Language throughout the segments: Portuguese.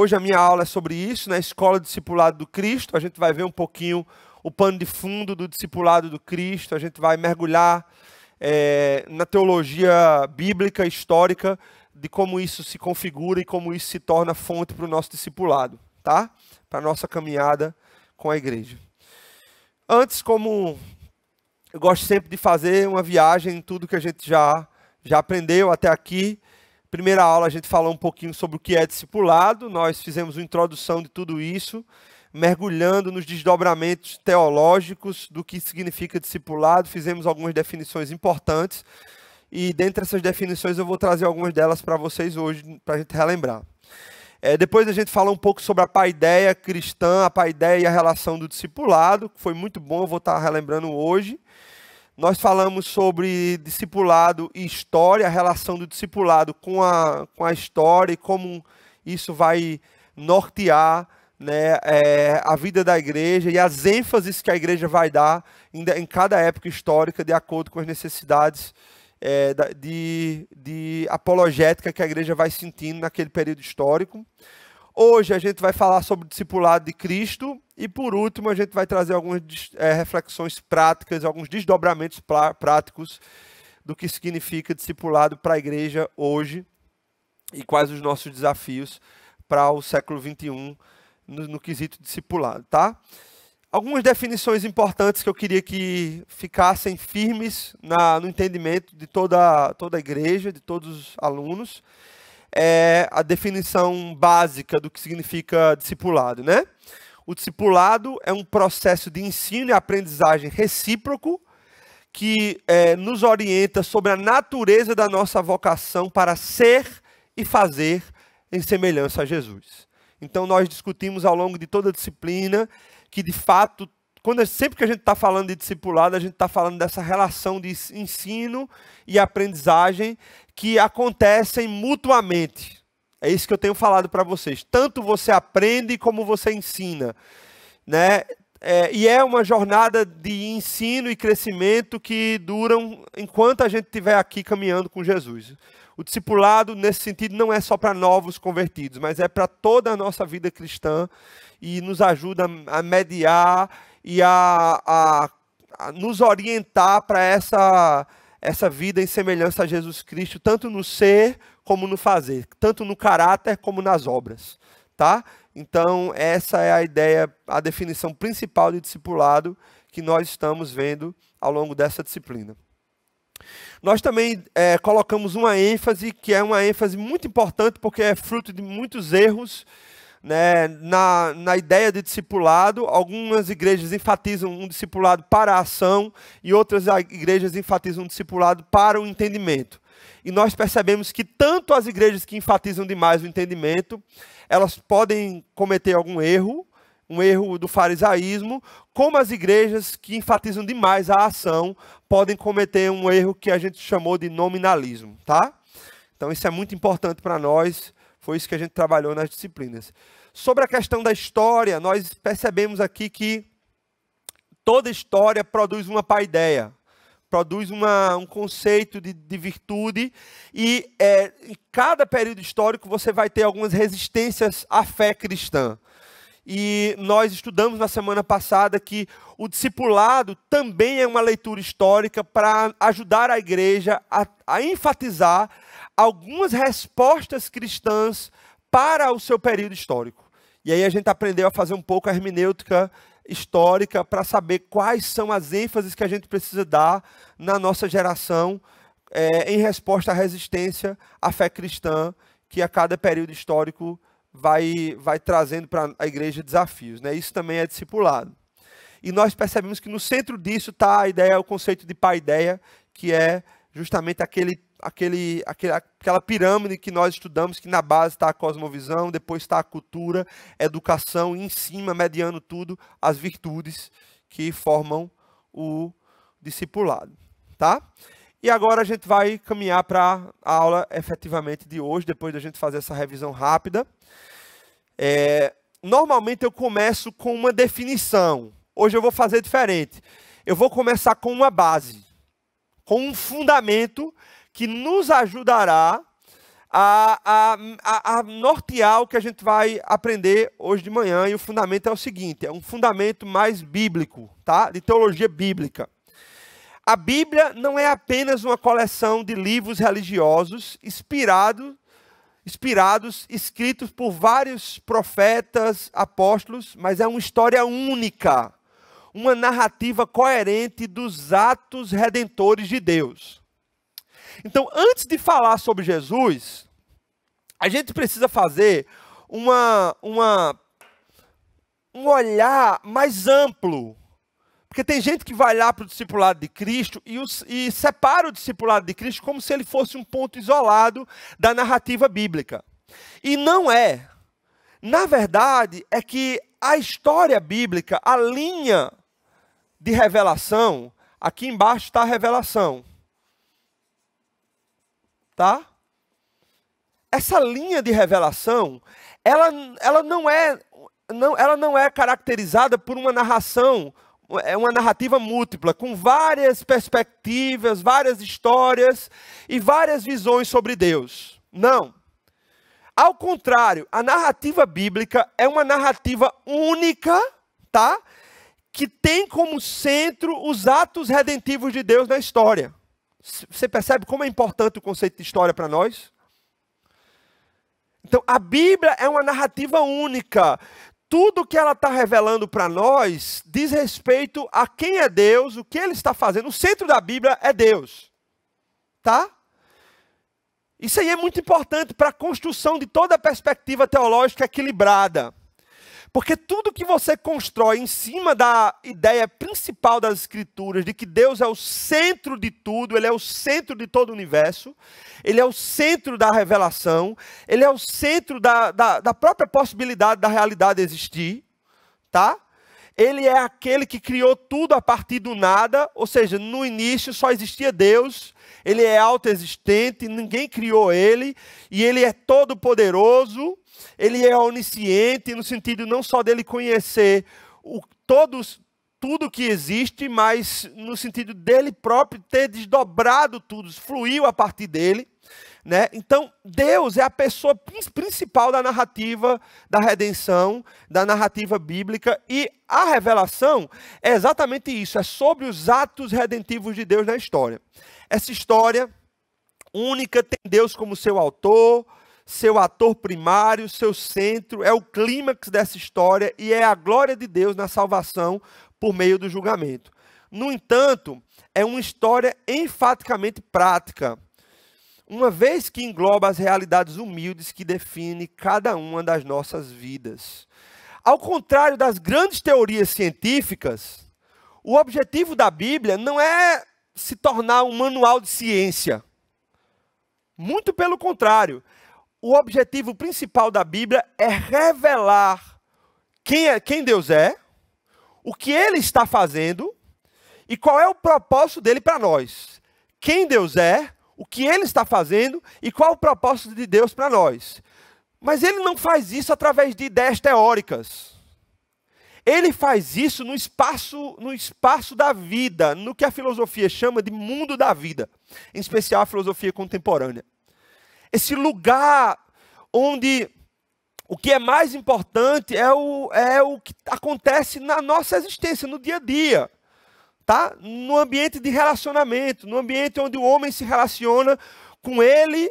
Hoje a minha aula é sobre isso, na né? Escola Discipulado do Cristo. A gente vai ver um pouquinho o pano de fundo do discipulado do Cristo. A gente vai mergulhar é, na teologia bíblica, histórica, de como isso se configura e como isso se torna fonte para o nosso discipulado, tá? Para a nossa caminhada com a igreja. Antes, como eu gosto sempre de fazer uma viagem em tudo que a gente já, já aprendeu até aqui, Primeira aula a gente falou um pouquinho sobre o que é discipulado, nós fizemos uma introdução de tudo isso, mergulhando nos desdobramentos teológicos do que significa discipulado, fizemos algumas definições importantes e dentre essas definições eu vou trazer algumas delas para vocês hoje, para a gente relembrar. É, depois a gente fala um pouco sobre a paideia cristã, a paideia e a relação do discipulado, que foi muito bom, eu vou estar tá relembrando hoje nós falamos sobre discipulado e história, a relação do discipulado com a, com a história e como isso vai nortear né, é, a vida da igreja e as ênfases que a igreja vai dar em, em cada época histórica, de acordo com as necessidades é, de, de apologética que a igreja vai sentindo naquele período histórico. Hoje a gente vai falar sobre o discipulado de Cristo e, por último, a gente vai trazer algumas é, reflexões práticas, alguns desdobramentos práticos do que significa discipulado para a igreja hoje e quais os nossos desafios para o século XXI no, no quesito discipulado, tá? Algumas definições importantes que eu queria que ficassem firmes na, no entendimento de toda, toda a igreja, de todos os alunos é a definição básica do que significa discipulado, né? O discipulado é um processo de ensino e aprendizagem recíproco que é, nos orienta sobre a natureza da nossa vocação para ser e fazer em semelhança a Jesus. Então nós discutimos ao longo de toda a disciplina que de fato, quando, sempre que a gente está falando de discipulado, a gente está falando dessa relação de ensino e aprendizagem que acontecem mutuamente. É isso que eu tenho falado para vocês. Tanto você aprende como você ensina, né? É, e é uma jornada de ensino e crescimento que duram enquanto a gente estiver aqui caminhando com Jesus. O discipulado, nesse sentido, não é só para novos convertidos, mas é para toda a nossa vida cristã e nos ajuda a mediar e a, a, a nos orientar para essa essa vida em semelhança a Jesus Cristo, tanto no ser como no fazer, tanto no caráter como nas obras, tá? Então, essa é a ideia, a definição principal de discipulado que nós estamos vendo ao longo dessa disciplina. Nós também é, colocamos uma ênfase que é uma ênfase muito importante porque é fruto de muitos erros né, na, na ideia de discipulado, algumas igrejas enfatizam um discipulado para a ação e outras igrejas enfatizam um discipulado para o entendimento. E nós percebemos que tanto as igrejas que enfatizam demais o entendimento, elas podem cometer algum erro, um erro do farisaísmo, como as igrejas que enfatizam demais a ação podem cometer um erro que a gente chamou de nominalismo, tá? Então isso é muito importante para nós foi isso que a gente trabalhou nas disciplinas. Sobre a questão da história, nós percebemos aqui que toda história produz uma paideia, produz uma, um conceito de, de virtude, e é, em cada período histórico você vai ter algumas resistências à fé cristã. E nós estudamos na semana passada que o discipulado também é uma leitura histórica para ajudar a igreja a, a enfatizar algumas respostas cristãs para o seu período histórico. E aí a gente aprendeu a fazer um pouco a hermenêutica histórica para saber quais são as ênfases que a gente precisa dar na nossa geração é, em resposta à resistência à fé cristã que a cada período histórico vai, vai trazendo para a igreja desafios. Né? Isso também é discipulado. E nós percebemos que no centro disso está a ideia, o conceito de paideia, que é justamente aquele aquele, aquele, aquela pirâmide que nós estudamos, que na base está a cosmovisão, depois está a cultura, educação, e em cima, mediando tudo, as virtudes que formam o discipulado. Tá? E agora a gente vai caminhar para a aula efetivamente de hoje, depois da gente fazer essa revisão rápida. É, normalmente eu começo com uma definição. Hoje eu vou fazer diferente. Eu vou começar com uma base, com um fundamento que nos ajudará a, a, a, a, nortear o que a gente vai aprender hoje de manhã. E o fundamento é o seguinte: é um fundamento mais bíblico, tá? De teologia bíblica. A Bíblia não é apenas uma coleção de livros religiosos inspirado, inspirados, escritos por vários profetas, apóstolos, mas é uma história única, uma narrativa coerente dos atos redentores de Deus. Então, antes de falar sobre Jesus, a gente precisa fazer uma, uma, um olhar mais amplo. Porque tem gente que vai lá para o discipulado de Cristo e, os, e separa o discipulado de Cristo como se ele fosse um ponto isolado da narrativa bíblica. E não é. Na verdade, é que a história bíblica, a linha de revelação, aqui embaixo está a revelação tá? Essa linha de revelação, ela, ela não é não, ela não é caracterizada por uma narração, é uma narrativa múltipla, com várias perspectivas, várias histórias e várias visões sobre Deus. Não. Ao contrário, a narrativa bíblica é uma narrativa única, tá? Que tem como centro os atos redentivos de Deus na história. Você percebe como é importante o conceito de história para nós? Então, a Bíblia é uma narrativa única. Tudo que ela está revelando para nós diz respeito a quem é Deus, o que ele está fazendo. O centro da Bíblia é Deus. Tá? Isso aí é muito importante para a construção de toda a perspectiva teológica equilibrada. Porque tudo que você constrói em cima da ideia principal das Escrituras, de que Deus é o centro de tudo, Ele é o centro de todo o universo, Ele é o centro da revelação, Ele é o centro da, da, da própria possibilidade da realidade existir, tá? Ele é aquele que criou tudo a partir do nada, ou seja, no início só existia Deus, ele é autoexistente, ninguém criou ele, e ele é todo poderoso, ele é onisciente no sentido não só dele conhecer o, todos, tudo que existe, mas no sentido dele próprio ter desdobrado tudo, fluiu a partir dele. Né? Então, Deus é a pessoa principal da narrativa da redenção, da narrativa bíblica, e a revelação é exatamente isso: é sobre os atos redentivos de Deus na história. Essa história única tem Deus como seu autor, seu ator primário, seu centro, é o clímax dessa história e é a glória de Deus na salvação por meio do julgamento. No entanto, é uma história enfaticamente prática, uma vez que engloba as realidades humildes que define cada uma das nossas vidas. Ao contrário das grandes teorias científicas, o objetivo da Bíblia não é se tornar um manual de ciência. Muito pelo contrário, o objetivo principal da Bíblia é revelar quem, é, quem Deus é, o que ele está fazendo e qual é o propósito dele para nós. Quem Deus é, o que ele está fazendo e qual é o propósito de Deus para nós. Mas ele não faz isso através de ideias teóricas. Ele faz isso no espaço, no espaço da vida, no que a filosofia chama de mundo da vida, em especial a filosofia contemporânea esse lugar onde o que é mais importante é o, é o que acontece na nossa existência, no dia a dia. Tá? No ambiente de relacionamento, no ambiente onde o homem se relaciona com ele,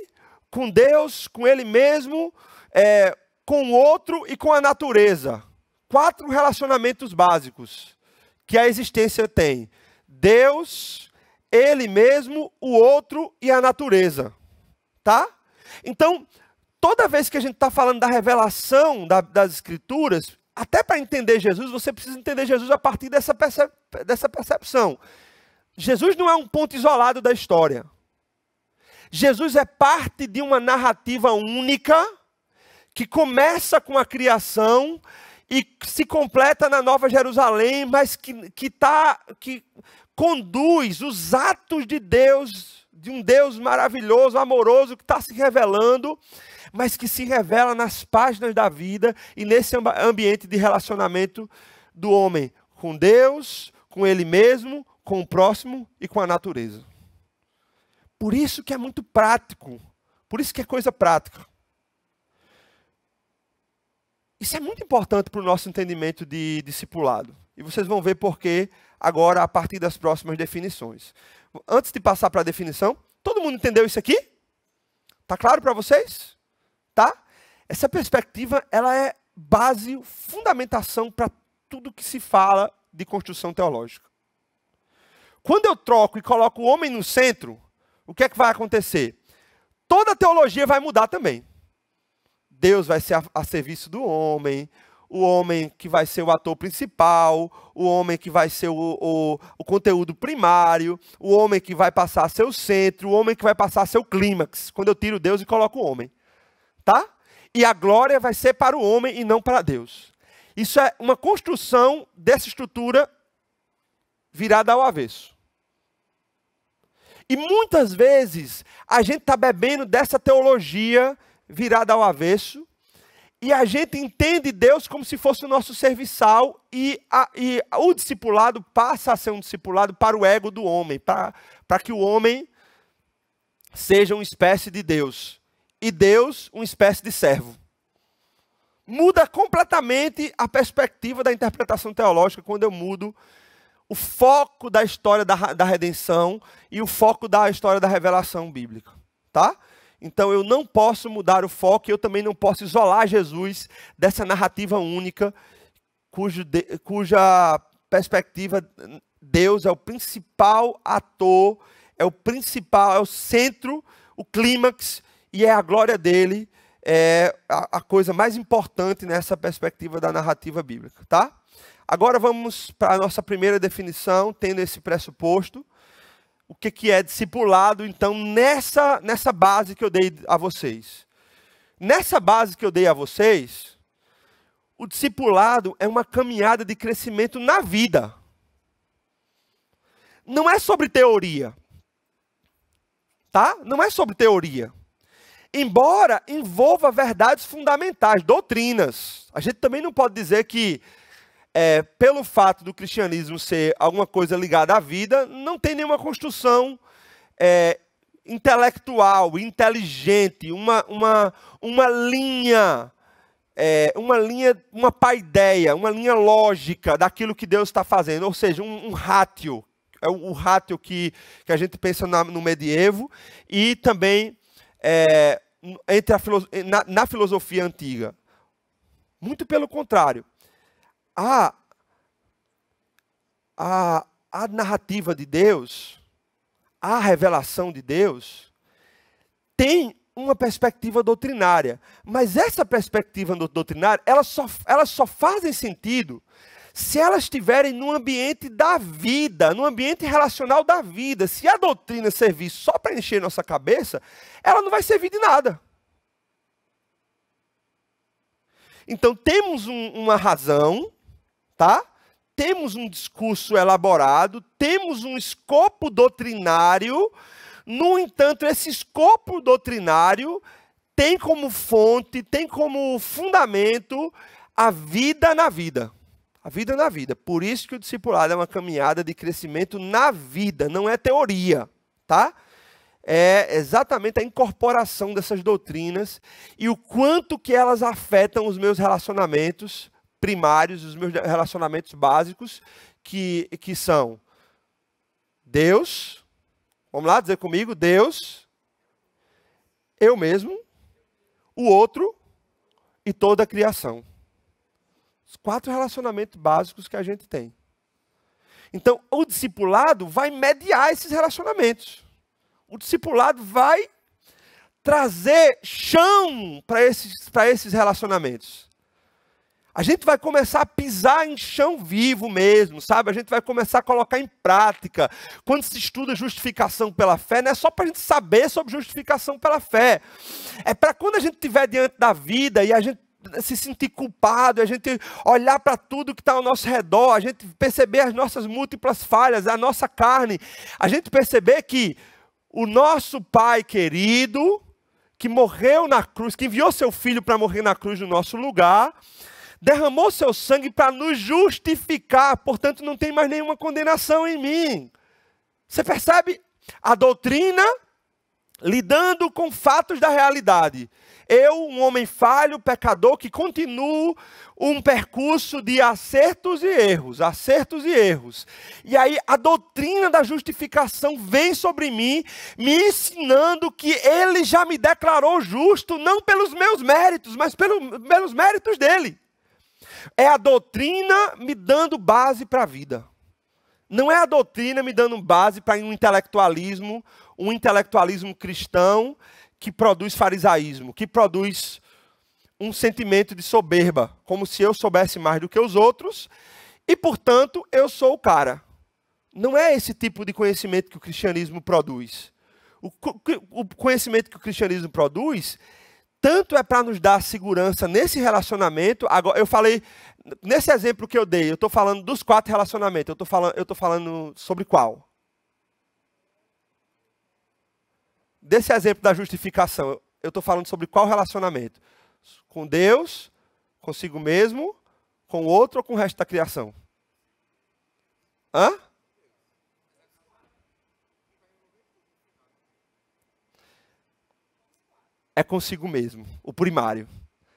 com Deus, com ele mesmo, é, com o outro e com a natureza. Quatro relacionamentos básicos que a existência tem: Deus, ele mesmo, o outro e a natureza. Tá? Então, toda vez que a gente está falando da revelação da, das Escrituras, até para entender Jesus, você precisa entender Jesus a partir dessa, percep dessa percepção. Jesus não é um ponto isolado da história. Jesus é parte de uma narrativa única que começa com a criação e se completa na Nova Jerusalém, mas que, que, tá, que conduz os atos de Deus de um Deus maravilhoso, amoroso, que está se revelando, mas que se revela nas páginas da vida e nesse ambiente de relacionamento do homem com Deus, com ele mesmo, com o próximo e com a natureza. Por isso que é muito prático, por isso que é coisa prática. Isso é muito importante para o nosso entendimento de discipulado. E vocês vão ver por agora a partir das próximas definições antes de passar para a definição, todo mundo entendeu isso aqui? Tá claro para vocês? Tá? Essa perspectiva, ela é base, fundamentação para tudo que se fala de construção teológica. Quando eu troco e coloco o homem no centro, o que é que vai acontecer? Toda a teologia vai mudar também. Deus vai ser a, a serviço do homem, o homem que vai ser o ator principal, o homem que vai ser o, o, o conteúdo primário, o homem que vai passar seu centro, o homem que vai passar seu clímax, quando eu tiro Deus e coloco o homem. Tá? E a glória vai ser para o homem e não para Deus. Isso é uma construção dessa estrutura virada ao avesso. E muitas vezes a gente está bebendo dessa teologia virada ao avesso e a gente entende Deus como se fosse o nosso serviçal, e, a, e o discipulado passa a ser um discipulado para o ego do homem, para que o homem seja uma espécie de Deus, e Deus uma espécie de servo. Muda completamente a perspectiva da interpretação teológica quando eu mudo o foco da história da, da redenção e o foco da história da revelação bíblica. Tá? Então eu não posso mudar o foco e eu também não posso isolar Jesus dessa narrativa única, cujo de, cuja perspectiva Deus é o principal ator, é o principal, é o centro, o clímax e é a glória dele é a, a coisa mais importante nessa perspectiva da narrativa bíblica, tá? Agora vamos para a nossa primeira definição, tendo esse pressuposto o que, que é discipulado, então, nessa, nessa base que eu dei a vocês. Nessa base que eu dei a vocês, o discipulado é uma caminhada de crescimento na vida. Não é sobre teoria. Tá? Não é sobre teoria. Embora envolva verdades fundamentais, doutrinas. A gente também não pode dizer que é, pelo fato do cristianismo ser alguma coisa ligada à vida, não tem nenhuma construção é, intelectual, inteligente, uma, uma, uma linha, é, uma linha, uma paideia, uma linha lógica daquilo que Deus está fazendo, ou seja, um, um ratio, é o, o ratio que, que a gente pensa na, no medievo e também é, entre a, na, na filosofia antiga. Muito pelo contrário a, a, a narrativa de Deus, a revelação de Deus, tem uma perspectiva doutrinária. Mas essa perspectiva doutrinária, elas só, ela só fazem sentido se elas estiverem no ambiente da vida, no ambiente relacional da vida. Se a doutrina servir só para encher nossa cabeça, ela não vai servir de nada. Então temos um, uma razão tá? Temos um discurso elaborado, temos um escopo doutrinário, no entanto, esse escopo doutrinário tem como fonte, tem como fundamento a vida na vida. A vida na vida. Por isso que o discipulado é uma caminhada de crescimento na vida, não é teoria, tá? É exatamente a incorporação dessas doutrinas e o quanto que elas afetam os meus relacionamentos, primários, os meus relacionamentos básicos, que, que são Deus, vamos lá dizer comigo, Deus, eu mesmo, o outro e toda a criação. Os quatro relacionamentos básicos que a gente tem. Então, o discipulado vai mediar esses relacionamentos. O discipulado vai trazer chão para esses, esses relacionamentos a gente vai começar a pisar em chão vivo mesmo, sabe? A gente vai começar a colocar em prática. Quando se estuda justificação pela fé, não é só para a gente saber sobre justificação pela fé. É para quando a gente estiver diante da vida e a gente se sentir culpado, a gente olhar para tudo que está ao nosso redor, a gente perceber as nossas múltiplas falhas, a nossa carne, a gente perceber que o nosso Pai querido, que morreu na cruz, que enviou seu filho para morrer na cruz no nosso lugar, derramou seu sangue para nos justificar, portanto não tem mais nenhuma condenação em mim. Você percebe a doutrina lidando com fatos da realidade. Eu, um homem falho, pecador, que continuo um percurso de acertos e erros, acertos e erros. E aí a doutrina da justificação vem sobre mim, me ensinando que ele já me declarou justo, não pelos meus méritos, mas pelo, pelos méritos dele. É a doutrina me dando base para a vida. Não é a doutrina me dando base para um intelectualismo, um intelectualismo cristão que produz farisaísmo, que produz um sentimento de soberba, como se eu soubesse mais do que os outros e, portanto, eu sou o cara. Não é esse tipo de conhecimento que o cristianismo produz. O, conhecimento que o cristianismo produz tanto é para nos dar segurança nesse relacionamento. Agora, eu falei, nesse exemplo que eu dei, eu estou falando dos quatro relacionamentos, eu estou falando, eu falando sobre qual? Desse exemplo da justificação, eu estou falando sobre qual relacionamento? Com Deus, consigo mesmo, com o outro ou com o resto da criação? Hã? é consigo mesmo, o primário,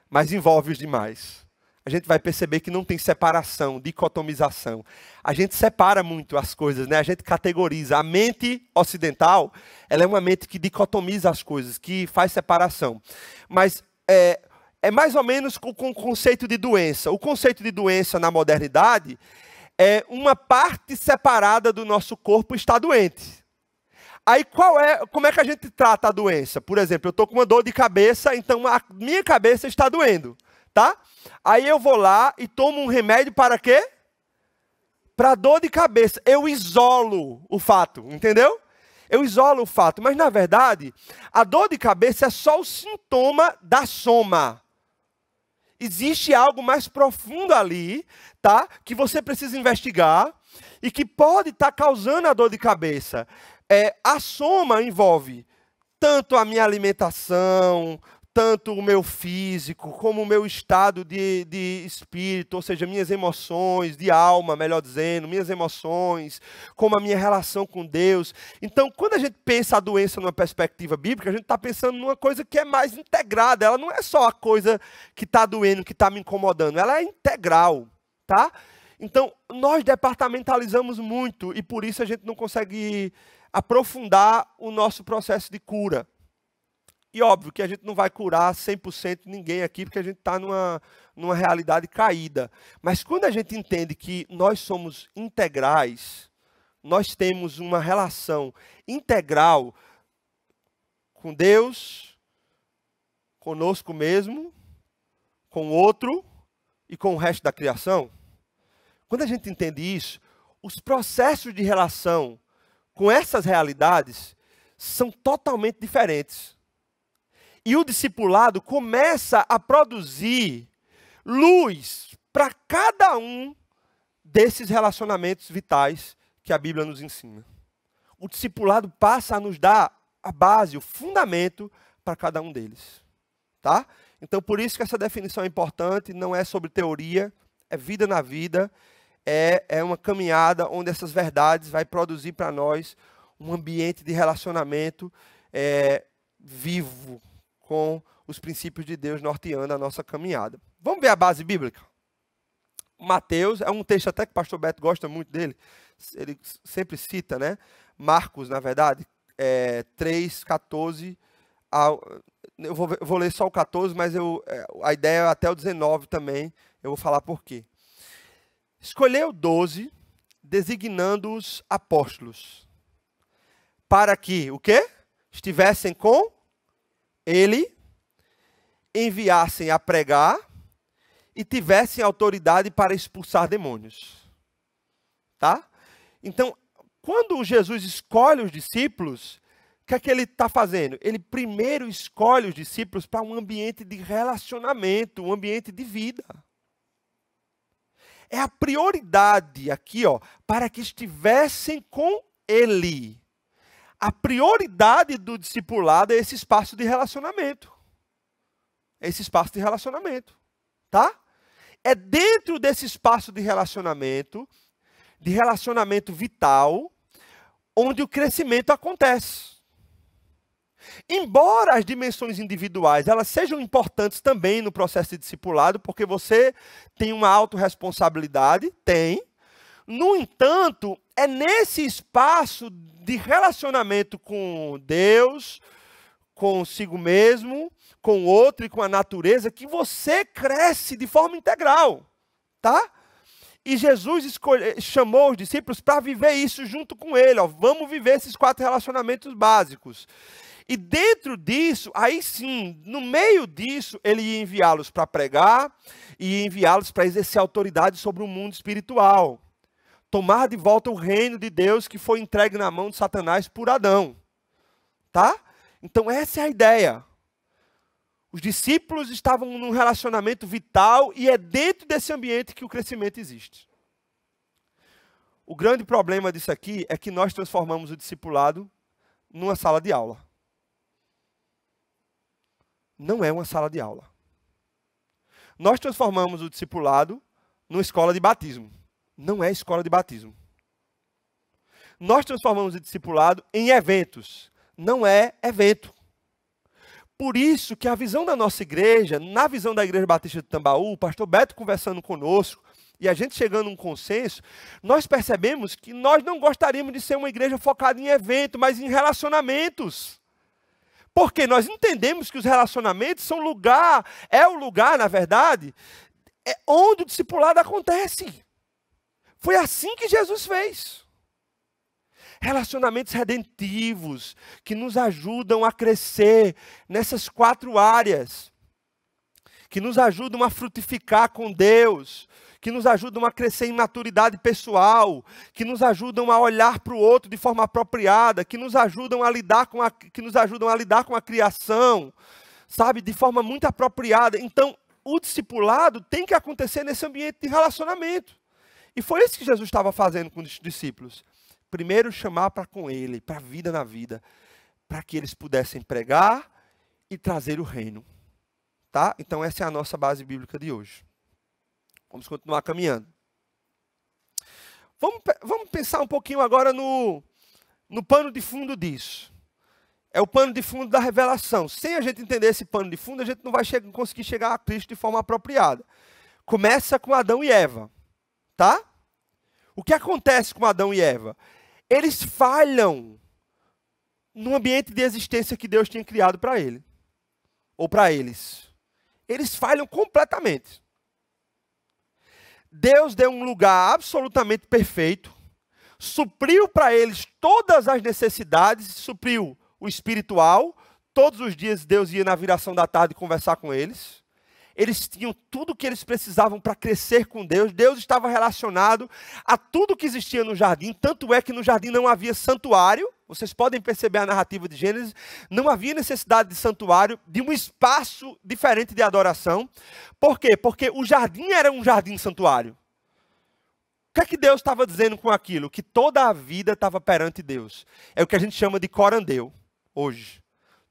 mas envolve os demais. A gente vai perceber que não tem separação, dicotomização. A gente separa muito as coisas, né? A gente categoriza. A mente ocidental, ela é uma mente que dicotomiza as coisas, que faz separação. Mas é, é mais ou menos com, com o conceito de doença. O conceito de doença na modernidade é uma parte separada do nosso corpo está doente. Aí qual é, como é que a gente trata a doença? Por exemplo, eu estou com uma dor de cabeça, então a minha cabeça está doendo, tá? Aí eu vou lá e tomo um remédio para quê? Para dor de cabeça. Eu isolo o fato, entendeu? Eu isolo o fato, mas na verdade, a dor de cabeça é só o sintoma da soma. Existe algo mais profundo ali, tá? Que você precisa investigar, e que pode estar tá causando a dor de cabeça é, a soma envolve tanto a minha alimentação, tanto o meu físico, como o meu estado de, de espírito, ou seja, minhas emoções, de alma, melhor dizendo, minhas emoções, como a minha relação com Deus. Então, quando a gente pensa a doença numa perspectiva bíblica, a gente está pensando numa coisa que é mais integrada. Ela não é só a coisa que está doendo, que está me incomodando, ela é integral, tá? Então, nós departamentalizamos muito e por isso a gente não consegue aprofundar o nosso processo de cura. E óbvio que a gente não vai curar 100% ninguém aqui, porque a gente está numa, numa realidade caída. Mas quando a gente entende que nós somos integrais, nós temos uma relação integral com Deus, conosco mesmo, com o outro e com o resto da criação. Quando a gente entende isso, os processos de relação com essas realidades são totalmente diferentes. E o discipulado começa a produzir luz para cada um desses relacionamentos vitais que a Bíblia nos ensina. O discipulado passa a nos dar a base, o fundamento para cada um deles. Tá? Então, por isso que essa definição é importante, não é sobre teoria, é vida na vida é, é uma caminhada onde essas verdades vai produzir para nós um ambiente de relacionamento é, vivo com os princípios de Deus norteando a nossa caminhada. Vamos ver a base bíblica? Mateus, é um texto até que o pastor Beto gosta muito dele, ele sempre cita, né? Marcos, na verdade, é, 3, 14, ao, eu vou, vou, ler só o 14, mas eu, é, a ideia é até o 19 também, eu vou falar por quê. Escolheu doze, designando-os apóstolos, para que o quê? Estivessem com ele, enviassem a pregar e tivessem autoridade para expulsar demônios. Tá? Então, quando Jesus escolhe os discípulos, o que é que ele está fazendo? Ele primeiro escolhe os discípulos para um ambiente de relacionamento, um ambiente de vida é a prioridade aqui, ó, para que estivessem com ele. A prioridade do discipulado é esse espaço de relacionamento. É esse espaço de relacionamento, tá? É dentro desse espaço de relacionamento, de relacionamento vital, onde o crescimento acontece. Embora as dimensões individuais elas sejam importantes também no processo de discipulado, porque você tem uma autorresponsabilidade, tem. No entanto, é nesse espaço de relacionamento com Deus, consigo mesmo, com o outro e com a natureza que você cresce de forma integral, tá? E Jesus escolhe, chamou os discípulos para viver isso junto com ele. Ó, vamos viver esses quatro relacionamentos básicos. E dentro disso, aí sim, no meio disso, ele ia enviá-los para pregar e enviá-los para exercer autoridade sobre o mundo espiritual. Tomar de volta o reino de Deus que foi entregue na mão de Satanás por Adão. Tá? Então essa é a ideia. Os discípulos estavam num relacionamento vital e é dentro desse ambiente que o crescimento existe. O grande problema disso aqui é que nós transformamos o discipulado numa sala de aula não é uma sala de aula. Nós transformamos o discipulado numa escola de batismo. Não é escola de batismo. Nós transformamos o discipulado em eventos. Não é evento. Por isso que a visão da nossa igreja, na visão da Igreja Batista de Tambaú, o pastor Beto conversando conosco, e a gente chegando a um consenso, nós percebemos que nós não gostaríamos de ser uma igreja focada em evento, mas em relacionamentos. Porque nós entendemos que os relacionamentos são lugar, é o lugar, na verdade, é onde o discipulado acontece. Foi assim que Jesus fez. Relacionamentos redentivos que nos ajudam a crescer nessas quatro áreas, que nos ajudam a frutificar com Deus, que nos ajudam a crescer em maturidade pessoal, que nos ajudam a olhar para o outro de forma apropriada, que nos ajudam a lidar com a, que nos ajudam a lidar com a criação, sabe, de forma muito apropriada. Então, o discipulado tem que acontecer nesse ambiente de relacionamento. E foi isso que Jesus estava fazendo com os discípulos. Primeiro chamar para com ele, para a vida na vida, para que eles pudessem pregar e trazer o reino. Tá? Então essa é a nossa base bíblica de hoje. Vamos continuar caminhando. Vamos, vamos pensar um pouquinho agora no, no pano de fundo disso. É o pano de fundo da revelação. Sem a gente entender esse pano de fundo, a gente não vai che conseguir chegar a Cristo de forma apropriada. Começa com Adão e Eva, tá? O que acontece com Adão e Eva? Eles falham no ambiente de existência que Deus tinha criado para ele ou para eles. Eles falham completamente. Deus deu um lugar absolutamente perfeito, supriu para eles todas as necessidades, supriu o espiritual. Todos os dias Deus ia na viração da tarde conversar com eles eles tinham tudo o que eles precisavam para crescer com Deus. Deus estava relacionado a tudo que existia no jardim, tanto é que no jardim não havia santuário. Vocês podem perceber a narrativa de Gênesis, não havia necessidade de santuário, de um espaço diferente de adoração. Por quê? Porque o jardim era um jardim santuário. O que é que Deus estava dizendo com aquilo? Que toda a vida estava perante Deus. É o que a gente chama de corandeu hoje.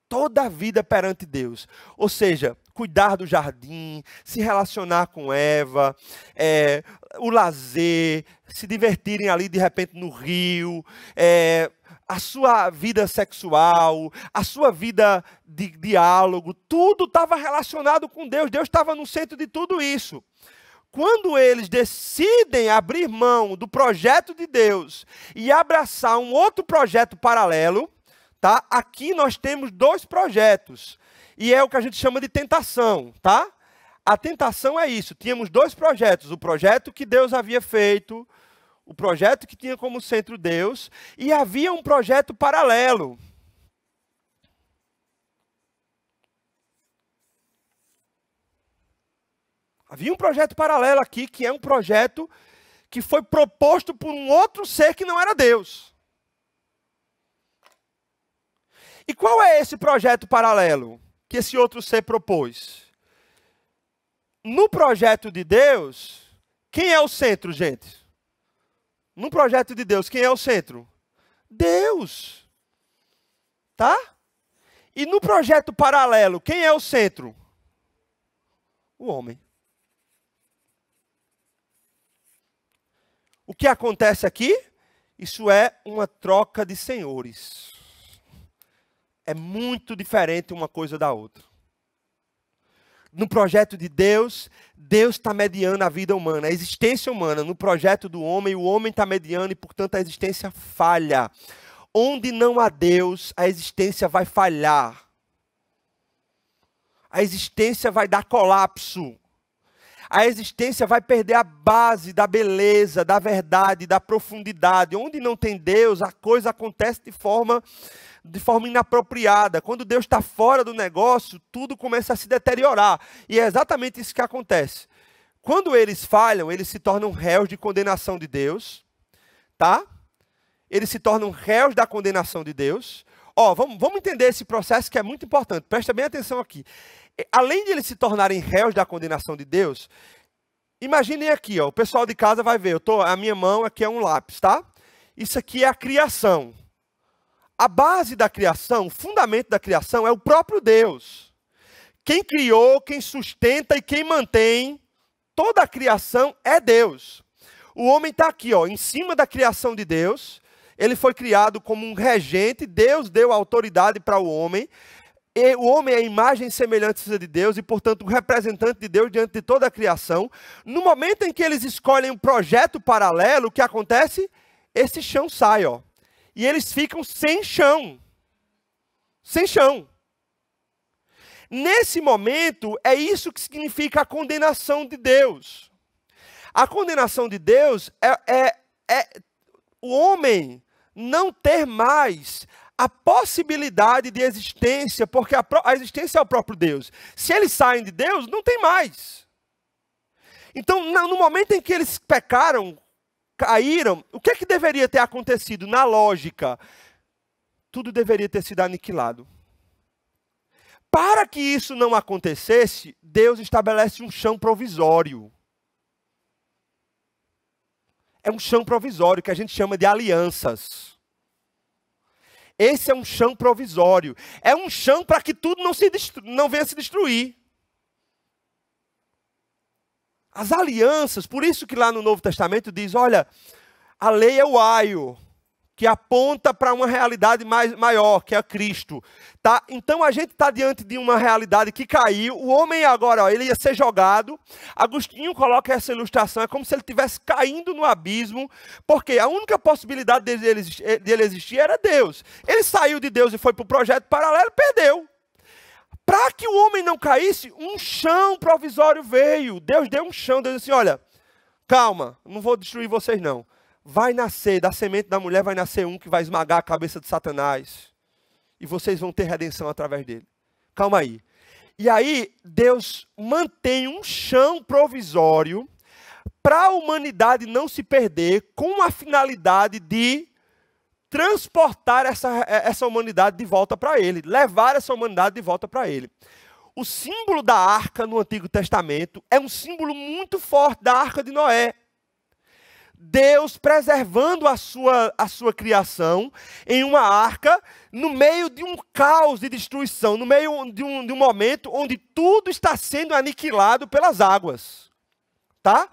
Toda a vida perante Deus. Ou seja, cuidar do jardim, se relacionar com Eva, é, o lazer, se divertirem ali de repente no rio, é, a sua vida sexual, a sua vida de diálogo, tudo estava relacionado com Deus, Deus estava no centro de tudo isso. Quando eles decidem abrir mão do projeto de Deus e abraçar um outro projeto paralelo, tá? Aqui nós temos dois projetos. E é o que a gente chama de tentação, tá? A tentação é isso. Tínhamos dois projetos: o projeto que Deus havia feito, o projeto que tinha como centro Deus, e havia um projeto paralelo. Havia um projeto paralelo aqui, que é um projeto que foi proposto por um outro ser que não era Deus. E qual é esse projeto paralelo? que esse outro ser propôs. No projeto de Deus, quem é o centro, gente? No projeto de Deus, quem é o centro? Deus. Tá? E no projeto paralelo, quem é o centro? O homem. O que acontece aqui? Isso é uma troca de senhores é muito diferente uma coisa da outra. No projeto de Deus, Deus está mediando a vida humana, a existência humana. No projeto do homem, o homem está mediando e, portanto, a existência falha. Onde não há Deus, a existência vai falhar. A existência vai dar colapso. A existência vai perder a base da beleza, da verdade, da profundidade. Onde não tem Deus, a coisa acontece de forma de forma inapropriada. Quando Deus está fora do negócio, tudo começa a se deteriorar. E é exatamente isso que acontece. Quando eles falham, eles se tornam réus de condenação de Deus, tá? Eles se tornam réus da condenação de Deus. Ó, vamos, vamos entender esse processo que é muito importante. Presta bem atenção aqui. Além de eles se tornarem réus da condenação de Deus, imaginem aqui, ó, o pessoal de casa vai ver. Eu tô, a minha mão aqui é um lápis, tá? Isso aqui é a criação. A base da criação, o fundamento da criação é o próprio Deus. Quem criou, quem sustenta e quem mantém toda a criação é Deus. O homem está aqui, ó, em cima da criação de Deus. Ele foi criado como um regente. Deus deu autoridade para o homem. E o homem é a imagem e semelhança de Deus e, portanto, o representante de Deus diante de toda a criação. No momento em que eles escolhem um projeto paralelo, o que acontece? Esse chão sai, ó e eles ficam sem chão. Sem chão. Nesse momento, é isso que significa a condenação de Deus. A condenação de Deus é, é, é o homem não ter mais a possibilidade de existência, porque a, a, existência é o próprio Deus. Se eles saem de Deus, não tem mais. Então, no momento em que eles pecaram caíram, o que é que deveria ter acontecido na lógica? Tudo deveria ter sido aniquilado. Para que isso não acontecesse, Deus estabelece um chão provisório. É um chão provisório que a gente chama de alianças. Esse é um chão provisório. É um chão para que tudo não, se não venha se destruir. As alianças, por isso que lá no Novo Testamento diz: olha, a lei é o aio, que aponta para uma realidade mais, maior, que é Cristo. Tá? Então a gente está diante de uma realidade que caiu, o homem agora ó, ele ia ser jogado. Agostinho coloca essa ilustração, é como se ele estivesse caindo no abismo, porque a única possibilidade dele, eh, dele existir era Deus. Ele saiu de Deus e foi para o projeto paralelo, perdeu para que o homem não caísse, um chão provisório veio. Deus deu um chão, Deus disse: assim, Olha, calma, não vou destruir vocês não. Vai nascer, da semente da mulher vai nascer um que vai esmagar a cabeça de Satanás. E vocês vão ter redenção através dele. Calma aí. E aí, Deus mantém um chão provisório para a humanidade não se perder com a finalidade de transportar essa, é, essa humanidade de volta para ele, levar essa humanidade de volta para ele. O símbolo da arca no Antigo Testamento é um símbolo muito forte da arca de Noé. Deus preservando a sua, a sua criação em uma arca, no meio de um caos de destruição, no meio de um, de um momento onde tudo está sendo aniquilado pelas águas. Tá?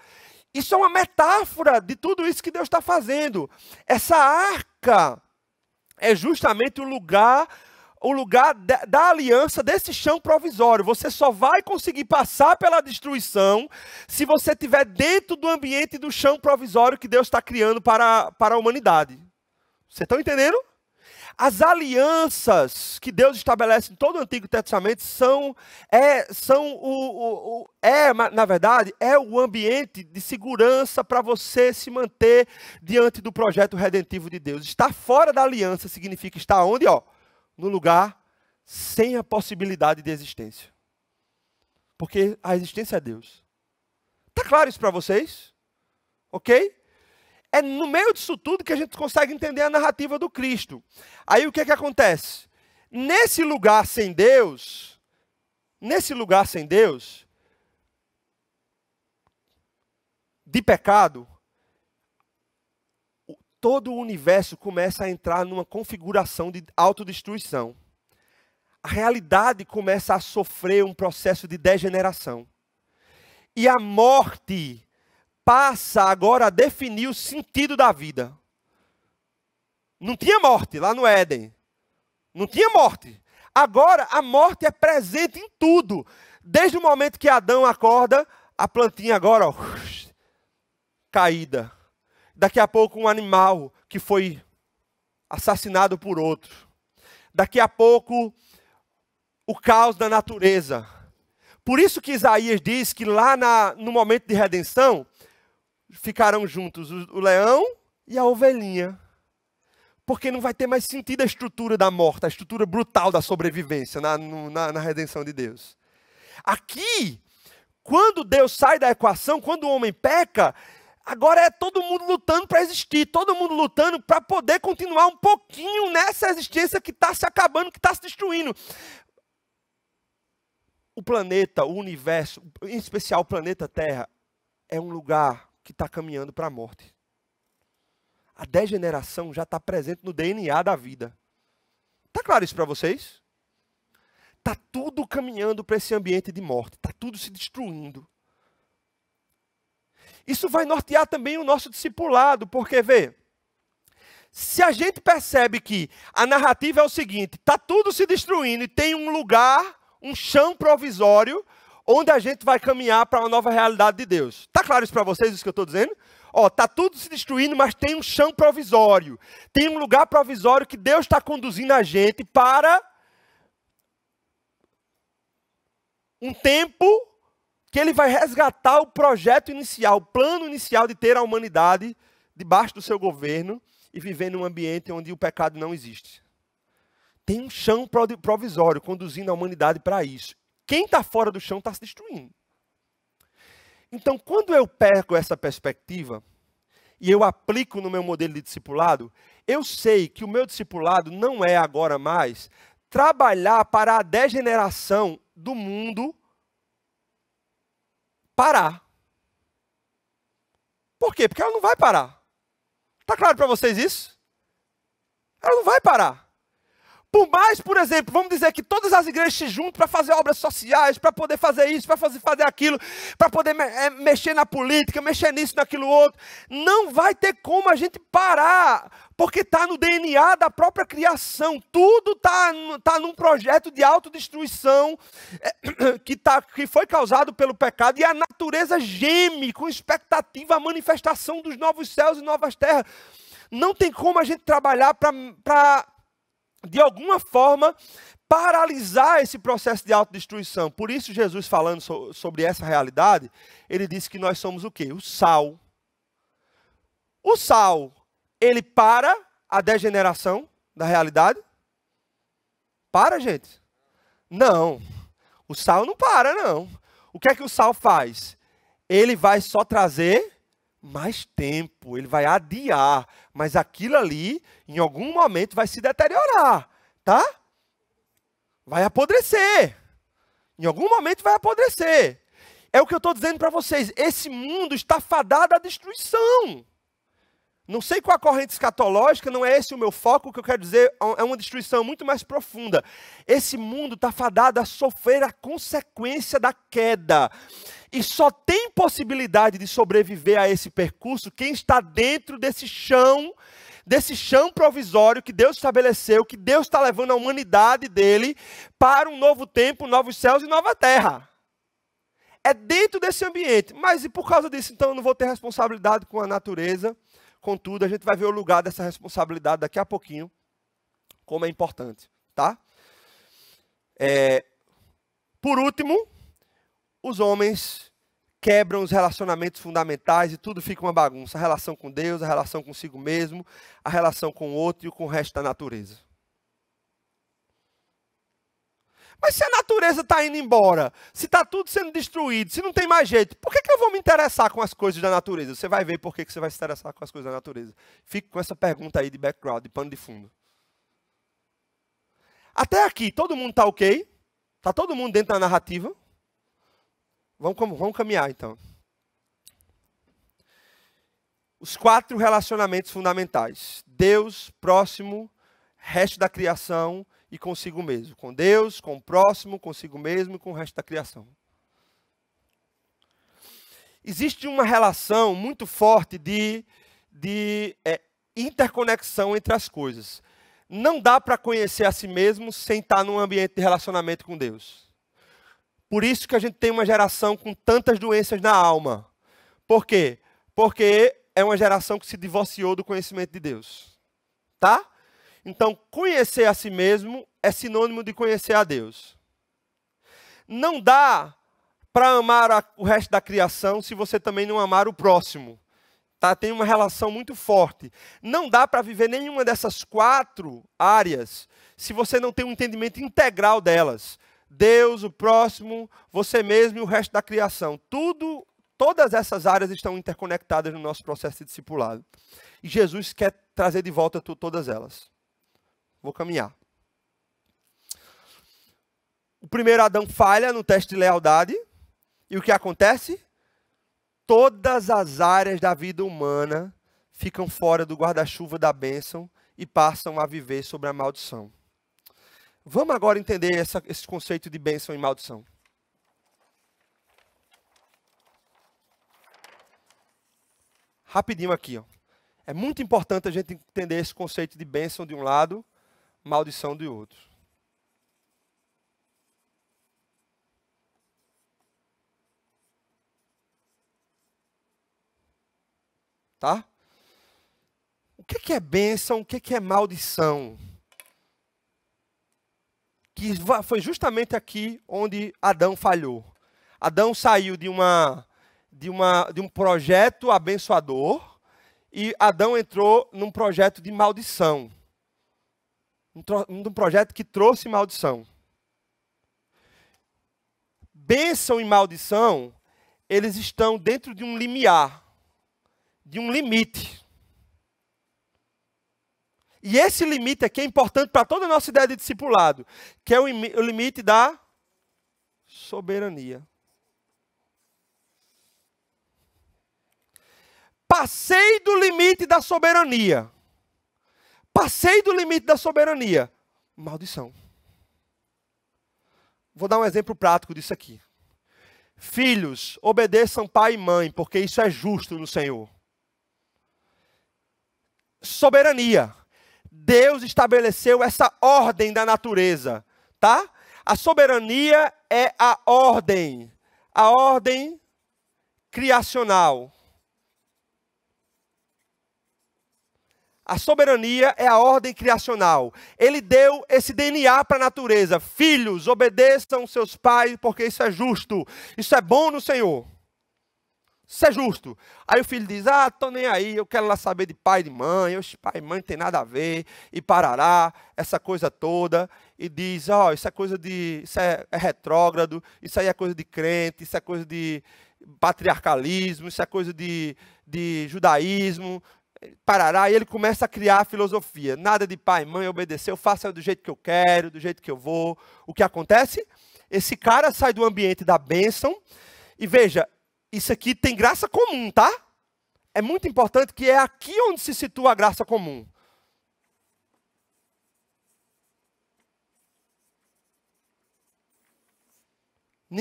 Isso é uma metáfora de tudo isso que Deus está fazendo. Essa arca arca é justamente o lugar o lugar da, aliança desse chão provisório. Você só vai conseguir passar pela destruição se você estiver dentro do ambiente do chão provisório que Deus está criando para, para a humanidade. Vocês estão entendendo? As alianças que Deus estabelece em todo o Antigo Testamento são, é, são o, o, o é, na verdade, é o ambiente de segurança para você se manter diante do projeto redentivo de Deus. Estar fora da aliança significa estar onde? Ó, no lugar sem a possibilidade de existência. Porque a existência é Deus. Está claro isso para vocês? Ok? É no meio disso tudo que a gente consegue entender a narrativa do Cristo. Aí o que é que acontece? Nesse lugar sem Deus, nesse lugar sem Deus, de pecado, todo o universo começa a entrar numa configuração de autodestruição. A realidade começa a sofrer um processo de degeneração. E a morte passa agora a definir o sentido da vida. Não tinha morte lá no Éden. Não tinha morte. Agora a morte é presente em tudo. Desde o momento que Adão acorda, a plantinha agora ó, caída. Daqui a pouco um animal que foi assassinado por outro. Daqui a pouco o caos da natureza. Por isso que Isaías diz que lá na, no momento de redenção, ficarão juntos o leão e a ovelhinha. Porque não vai ter mais sentido a estrutura da morte, a estrutura brutal da sobrevivência na, na, na redenção de Deus. Aqui, quando Deus sai da equação, quando o homem peca, agora é todo mundo lutando para existir, todo mundo lutando para poder continuar um pouquinho nessa existência que está se acabando, que está se destruindo o planeta, o universo, em especial o planeta Terra, é um lugar que está caminhando para a morte. A degeneração já está presente no DNA da vida. Está claro isso para vocês? Está tudo caminhando para esse ambiente de morte, está tudo se destruindo. Isso vai nortear também o nosso discipulado, porque, vê, se a gente percebe que a narrativa é o seguinte: está tudo se destruindo e tem um lugar, um chão provisório, onde a gente vai caminhar para uma nova realidade de Deus. Está claro isso para vocês, isso que eu estou dizendo? Ó, tá tudo se destruindo, mas tem um chão provisório, tem um lugar provisório que Deus está conduzindo a gente para um tempo que Ele vai resgatar o projeto inicial, o plano inicial de ter a humanidade debaixo do seu governo e viver num ambiente onde o pecado não existe. Tem um chão provisório conduzindo a humanidade para isso. Quem está fora do chão está se destruindo. Então, quando eu perco essa perspectiva e eu aplico no meu modelo de discipulado, eu sei que o meu discipulado não é agora mais trabalhar para a degeneração do mundo parar. Por quê? Porque ela não vai parar. Está claro para vocês isso? Ela não vai parar. Por mais, por exemplo, vamos dizer que todas as igrejas se juntam para fazer obras sociais, para poder fazer isso, para fazer, fazer aquilo, para poder me, é, mexer na política, mexer nisso, naquilo outro. Não vai ter como a gente parar, porque está no DNA da própria criação. Tudo está tá num projeto de autodestruição é, que, tá, que foi causado pelo pecado e a natureza geme com expectativa a manifestação dos novos céus e novas terras. Não tem como a gente trabalhar para de alguma forma, paralisar esse processo de autodestruição. Por isso, Jesus, falando so, sobre essa realidade, ele disse que nós somos o quê? O sal. O sal, ele para a degeneração da realidade? Para, gente? Não. O sal não para, não. O que é que o sal faz? Ele vai só trazer mais tempo, ele vai adiar, mas aquilo ali, em algum momento, vai se deteriorar, tá? Vai apodrecer. Em algum momento vai apodrecer. É o que eu estou dizendo para vocês. Esse mundo está fadado à destruição. Não sei qual a corrente escatológica, não é esse o meu foco, o que eu quero dizer é, é uma destruição muito mais profunda. Esse mundo está fadado a sofrer a consequência da queda. E só tem possibilidade de sobreviver a esse percurso quem está dentro desse chão, desse chão provisório que Deus estabeleceu, que Deus está levando a humanidade dele para um novo tempo, novos céus e nova terra. É dentro desse ambiente. Mas e por causa disso, então eu não vou ter responsabilidade com a natureza. Contudo, a gente vai ver o lugar dessa responsabilidade daqui a pouquinho, como é importante, tá? É, por último, os homens quebram os relacionamentos fundamentais e tudo fica uma bagunça. A relação com Deus, a relação consigo mesmo, a relação com o outro e com o resto da natureza. Mas se a natureza está indo embora, se está tudo sendo destruído, se não tem mais jeito, por que, que eu vou me interessar com as coisas da natureza? Você vai ver por que, que você vai se interessar com as coisas da natureza. Fique com essa pergunta aí de background, de pano de fundo. Até aqui, todo mundo está ok? Está todo mundo dentro da narrativa? Vamos, vamos caminhar então. Os quatro relacionamentos fundamentais: Deus, próximo, resto da criação e consigo mesmo. Com Deus, com o próximo, consigo mesmo e com o resto da criação. Existe uma relação muito forte de, de é, interconexão entre as coisas. Não dá para conhecer a si mesmo sem estar tá num ambiente de relacionamento com Deus. Por isso que a gente tem uma geração com tantas doenças na alma. Por quê? Porque é uma geração que se divorciou do conhecimento de Deus. Tá? Então, conhecer a si mesmo é sinônimo de conhecer a Deus. Não dá para amar a, o resto da criação se você também não amar o próximo. Tá? Tem uma relação muito forte. Não dá para viver nenhuma dessas quatro áreas se você não tem um entendimento integral delas. Deus, o próximo, você mesmo e o resto da criação. Tudo, todas essas áreas estão interconectadas no nosso processo de discipulado. E Jesus quer trazer de volta tu, todas elas. Vou caminhar. O primeiro Adão falha no teste de lealdade. E o que acontece? Todas as áreas da vida humana ficam fora do guarda-chuva da bênção e passam a viver sobre a maldição. Vamos agora entender essa, esse conceito de bênção e maldição. Rapidinho aqui. Ó. É muito importante a gente entender esse conceito de bênção de um lado, maldição do outro. Tá? O que é bênção? O que é maldição? que foi justamente aqui onde Adão falhou. Adão saiu de uma de uma de um projeto abençoador e Adão entrou num projeto de maldição. num projeto que trouxe maldição. Bênção e maldição, eles estão dentro de um limiar, de um limite. E esse limite aqui é importante para toda a nossa ideia de discipulado, que é o, o limite da soberania. Passei do limite da soberania. Passei do limite da soberania. Maldição. Vou dar um exemplo prático disso aqui. Filhos, obedeçam pai e mãe, porque isso é justo no Senhor. Soberania. Deus estabeleceu essa ordem da natureza, tá? A soberania é a ordem, a ordem criacional. A soberania é a ordem criacional. Ele deu esse DNA para a natureza. Filhos, obedeçam seus pais, porque isso é justo. Isso é bom no Senhor ser é justo. Aí o filho diz: Ah, tô nem aí, eu quero lá saber de pai e de mãe. eu pai e mãe não tem nada a ver. E parará, essa coisa toda. E diz: Ó, oh, isso é coisa de. Isso é, é retrógrado, isso aí é coisa de crente, isso é coisa de patriarcalismo, isso é coisa de, de judaísmo. Parará, e ele começa a criar a filosofia. Nada de pai e mãe obedecer, eu faço é do jeito que eu quero, do jeito que eu vou. O que acontece? Esse cara sai do ambiente da bênção, e veja, isso aqui tem graça comum, tá? É muito importante que é aqui onde se situa a graça comum.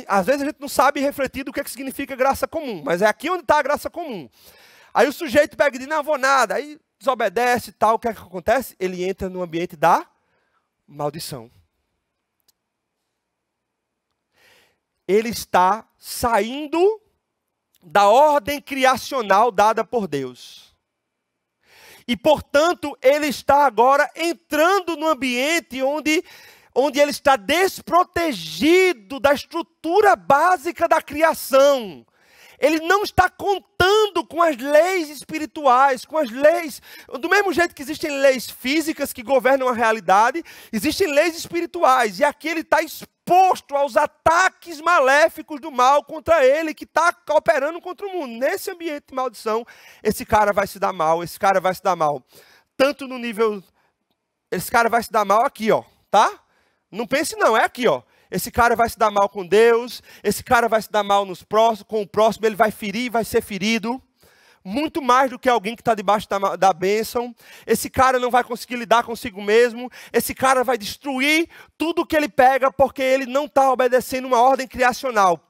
Às vezes a gente não sabe refletir do que, é que significa graça comum, mas é aqui onde está a graça comum. Aí o sujeito pega e diz, não vou nada, aí desobedece e tal, o que, é que acontece? Ele entra no ambiente da maldição. Ele está saindo da ordem criacional dada por Deus. E, portanto, ele está agora entrando no ambiente onde, onde ele está desprotegido da estrutura básica da criação. Ele não está contando com as leis espirituais, com as leis. Do mesmo jeito que existem leis físicas que governam a realidade, existem leis espirituais. E aqui ele está exposto exposto aos ataques maléficos do mal contra ele, que está operando contra o mundo. Nesse ambiente de maldição, esse cara vai se dar mal, esse cara vai se dar mal. Tanto no nível. Esse cara vai se dar mal aqui, ó, tá? Não pense não, é aqui, ó. Esse cara vai se dar mal com Deus, esse cara vai se dar mal nos próximos, com o próximo, ele vai ferir, vai ser ferido muito mais do que alguém que está debaixo da, da bênção. Esse cara não vai conseguir lidar consigo mesmo. Esse cara vai destruir tudo que ele pega porque ele não está obedecendo uma ordem criacional.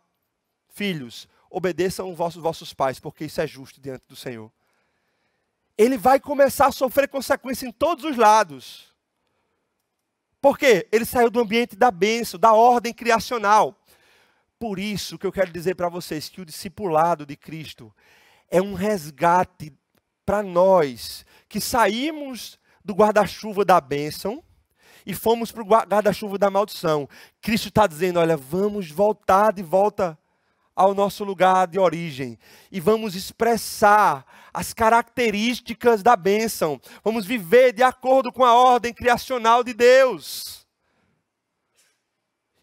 Filhos, obedeçam os vossos, vossos pais, porque isso é justo diante do Senhor. Ele vai começar a sofrer consequência em todos os lados. Por quê? Ele saiu do ambiente da bênção, da ordem criacional. Por isso que eu quero dizer para vocês que o discipulado de Cristo, é um resgate para nós que saímos do guarda-chuva da bênção e fomos para o guarda-chuva da maldição. Cristo está dizendo: olha, vamos voltar de volta ao nosso lugar de origem e vamos expressar as características da bênção. Vamos viver de acordo com a ordem criacional de Deus.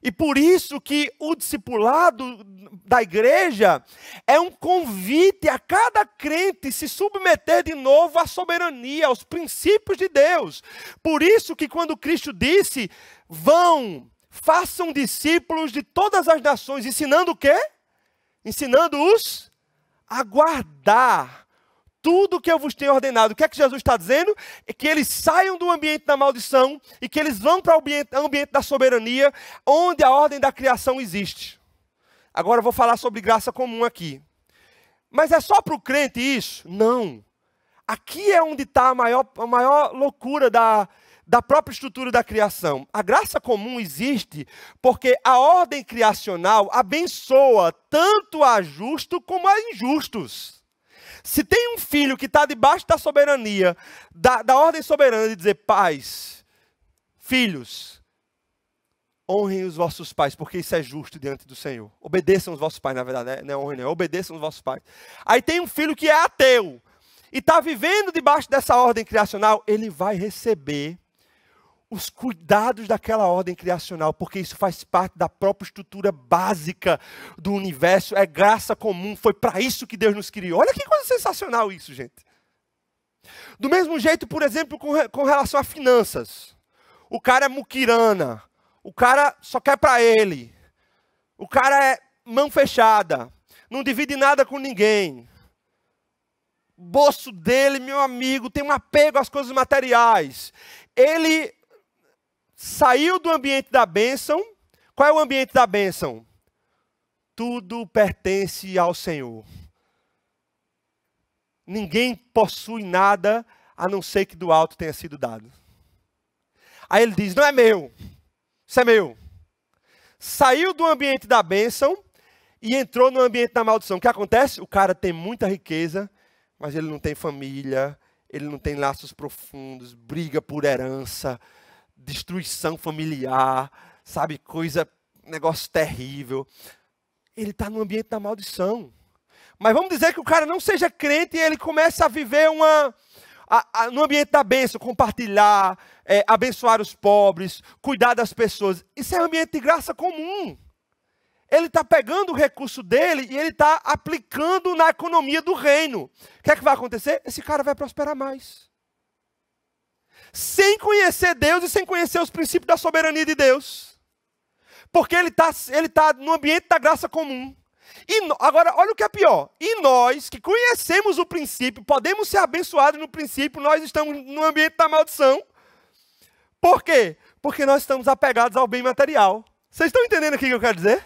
E por isso que o discipulado da igreja é um convite a cada crente se submeter de novo à soberania, aos princípios de Deus. Por isso que quando Cristo disse: "Vão, façam discípulos de todas as nações", ensinando o quê? Ensinando-os a guardar tudo que eu vos tenho ordenado. O que é que Jesus está dizendo? É que eles saiam do ambiente da maldição e que eles vão para o ambiente, ambiente da soberania, onde a ordem da criação existe. Agora eu vou falar sobre graça comum aqui. Mas é só para o crente isso? Não. Aqui é onde está a maior, a maior loucura da, da própria estrutura da criação. A graça comum existe porque a ordem criacional abençoa tanto a justos como a injustos. Se tem um filho que está debaixo da soberania, da, da ordem soberana de dizer, pais, filhos, honrem os vossos pais, porque isso é justo diante do Senhor. Obedeçam os vossos pais, na verdade, né? não é honrem, não é obedeçam os vossos pais. Aí tem um filho que é ateu e está vivendo debaixo dessa ordem criacional, ele vai receber os cuidados daquela ordem criacional, porque isso faz parte da própria estrutura básica do universo, é graça comum, foi para isso que Deus nos criou. Olha que coisa sensacional isso, gente. Do mesmo jeito, por exemplo, com, com relação a finanças. O cara é muquirana, o cara só quer para ele, o cara é mão fechada, não divide nada com ninguém. Bolso dele, meu amigo, tem um apego às coisas materiais. Ele saiu do ambiente da bênção. Qual é o ambiente da bênção? Tudo pertence ao Senhor. Ninguém possui nada a não ser que do alto tenha sido dado. Aí ele diz: Não é meu, isso é meu. Saiu do ambiente da bênção e entrou no ambiente da maldição. O que acontece? O cara tem muita riqueza, mas ele não tem família, ele não tem laços profundos, briga por herança, destruição familiar, sabe, coisa, negócio terrível. Ele está no ambiente da maldição. Mas vamos dizer que o cara não seja crente e ele começa a viver uma, a, a, no ambiente da bênção, compartilhar, é, abençoar os pobres, cuidar das pessoas. Isso é um ambiente de graça comum. Ele está pegando o recurso dele e ele está aplicando na economia do reino. O que é que vai acontecer? Esse cara vai prosperar mais sem conhecer Deus e sem conhecer os princípios da soberania de Deus. Porque ele está ele tá no ambiente da graça comum. E no, agora, olha o que é pior. E nós que conhecemos o princípio, podemos ser abençoados no princípio, nós estamos no ambiente da maldição. Por quê? Porque nós estamos apegados ao bem material. Vocês estão entendendo o que eu quero dizer?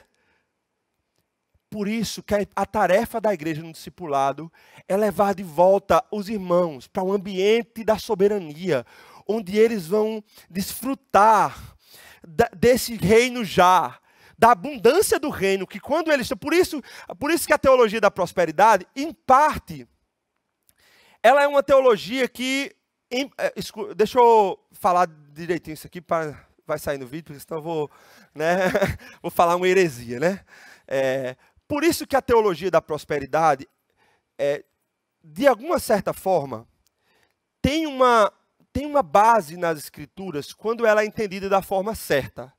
Por isso que a tarefa da igreja no discipulado é levar de volta os irmãos para o um ambiente da soberania, onde eles vão desfrutar desse reino já, da abundância do reino, que quando eles por isso, por isso que a teologia da prosperidade, em parte, ela é uma teologia que em, é, deixa eu falar direitinho isso aqui para vai sair no vídeo, porque senão eu vou, né, vou falar uma heresia, né? É, por isso que a teologia da prosperidade, é, de alguma certa forma, tem uma tem uma base nas Escrituras quando ela é entendida da forma certa.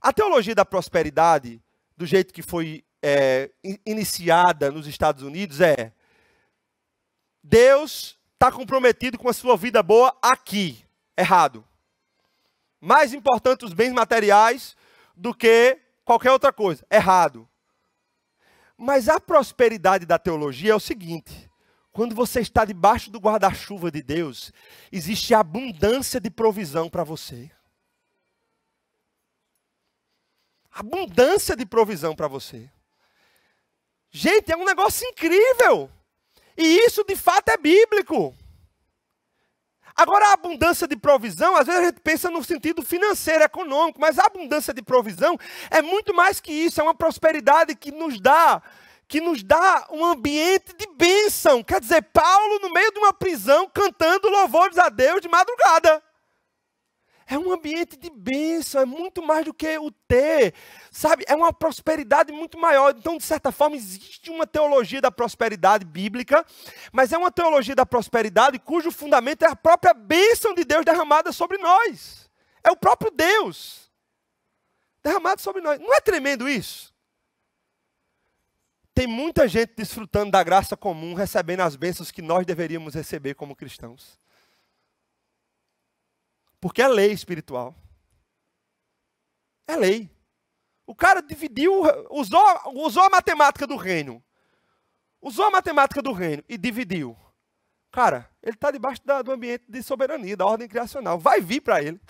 A teologia da prosperidade, do jeito que foi é, iniciada nos Estados Unidos, é: Deus está comprometido com a sua vida boa aqui. Errado. Mais importante os bens materiais do que qualquer outra coisa. Errado. Mas a prosperidade da teologia é o seguinte: quando você está debaixo do guarda-chuva de Deus, existe abundância de provisão para você. Abundância de provisão para você. Gente, é um negócio incrível. E isso de fato é bíblico. Agora, a abundância de provisão, às vezes a gente pensa no sentido financeiro, econômico, mas a abundância de provisão é muito mais que isso, é uma prosperidade que nos dá que nos dá um ambiente de bênção. Quer dizer, Paulo no meio de uma prisão cantando louvores a Deus de madrugada. É um ambiente de bênção, é muito mais do que o ter, sabe? É uma prosperidade muito maior. Então, de certa forma, existe uma teologia da prosperidade bíblica, mas é uma teologia da prosperidade cujo fundamento é a própria bênção de Deus derramada sobre nós. É o próprio Deus derramado sobre nós. Não é tremendo isso? Tem muita gente desfrutando da graça comum, recebendo as bênçãos que nós deveríamos receber como cristãos. Porque é lei espiritual. É lei. O cara dividiu, usou, usou a matemática do reino. Usou a matemática do reino e dividiu. Cara, ele está debaixo da, do ambiente de soberania, da ordem criacional. Vai vir para ele.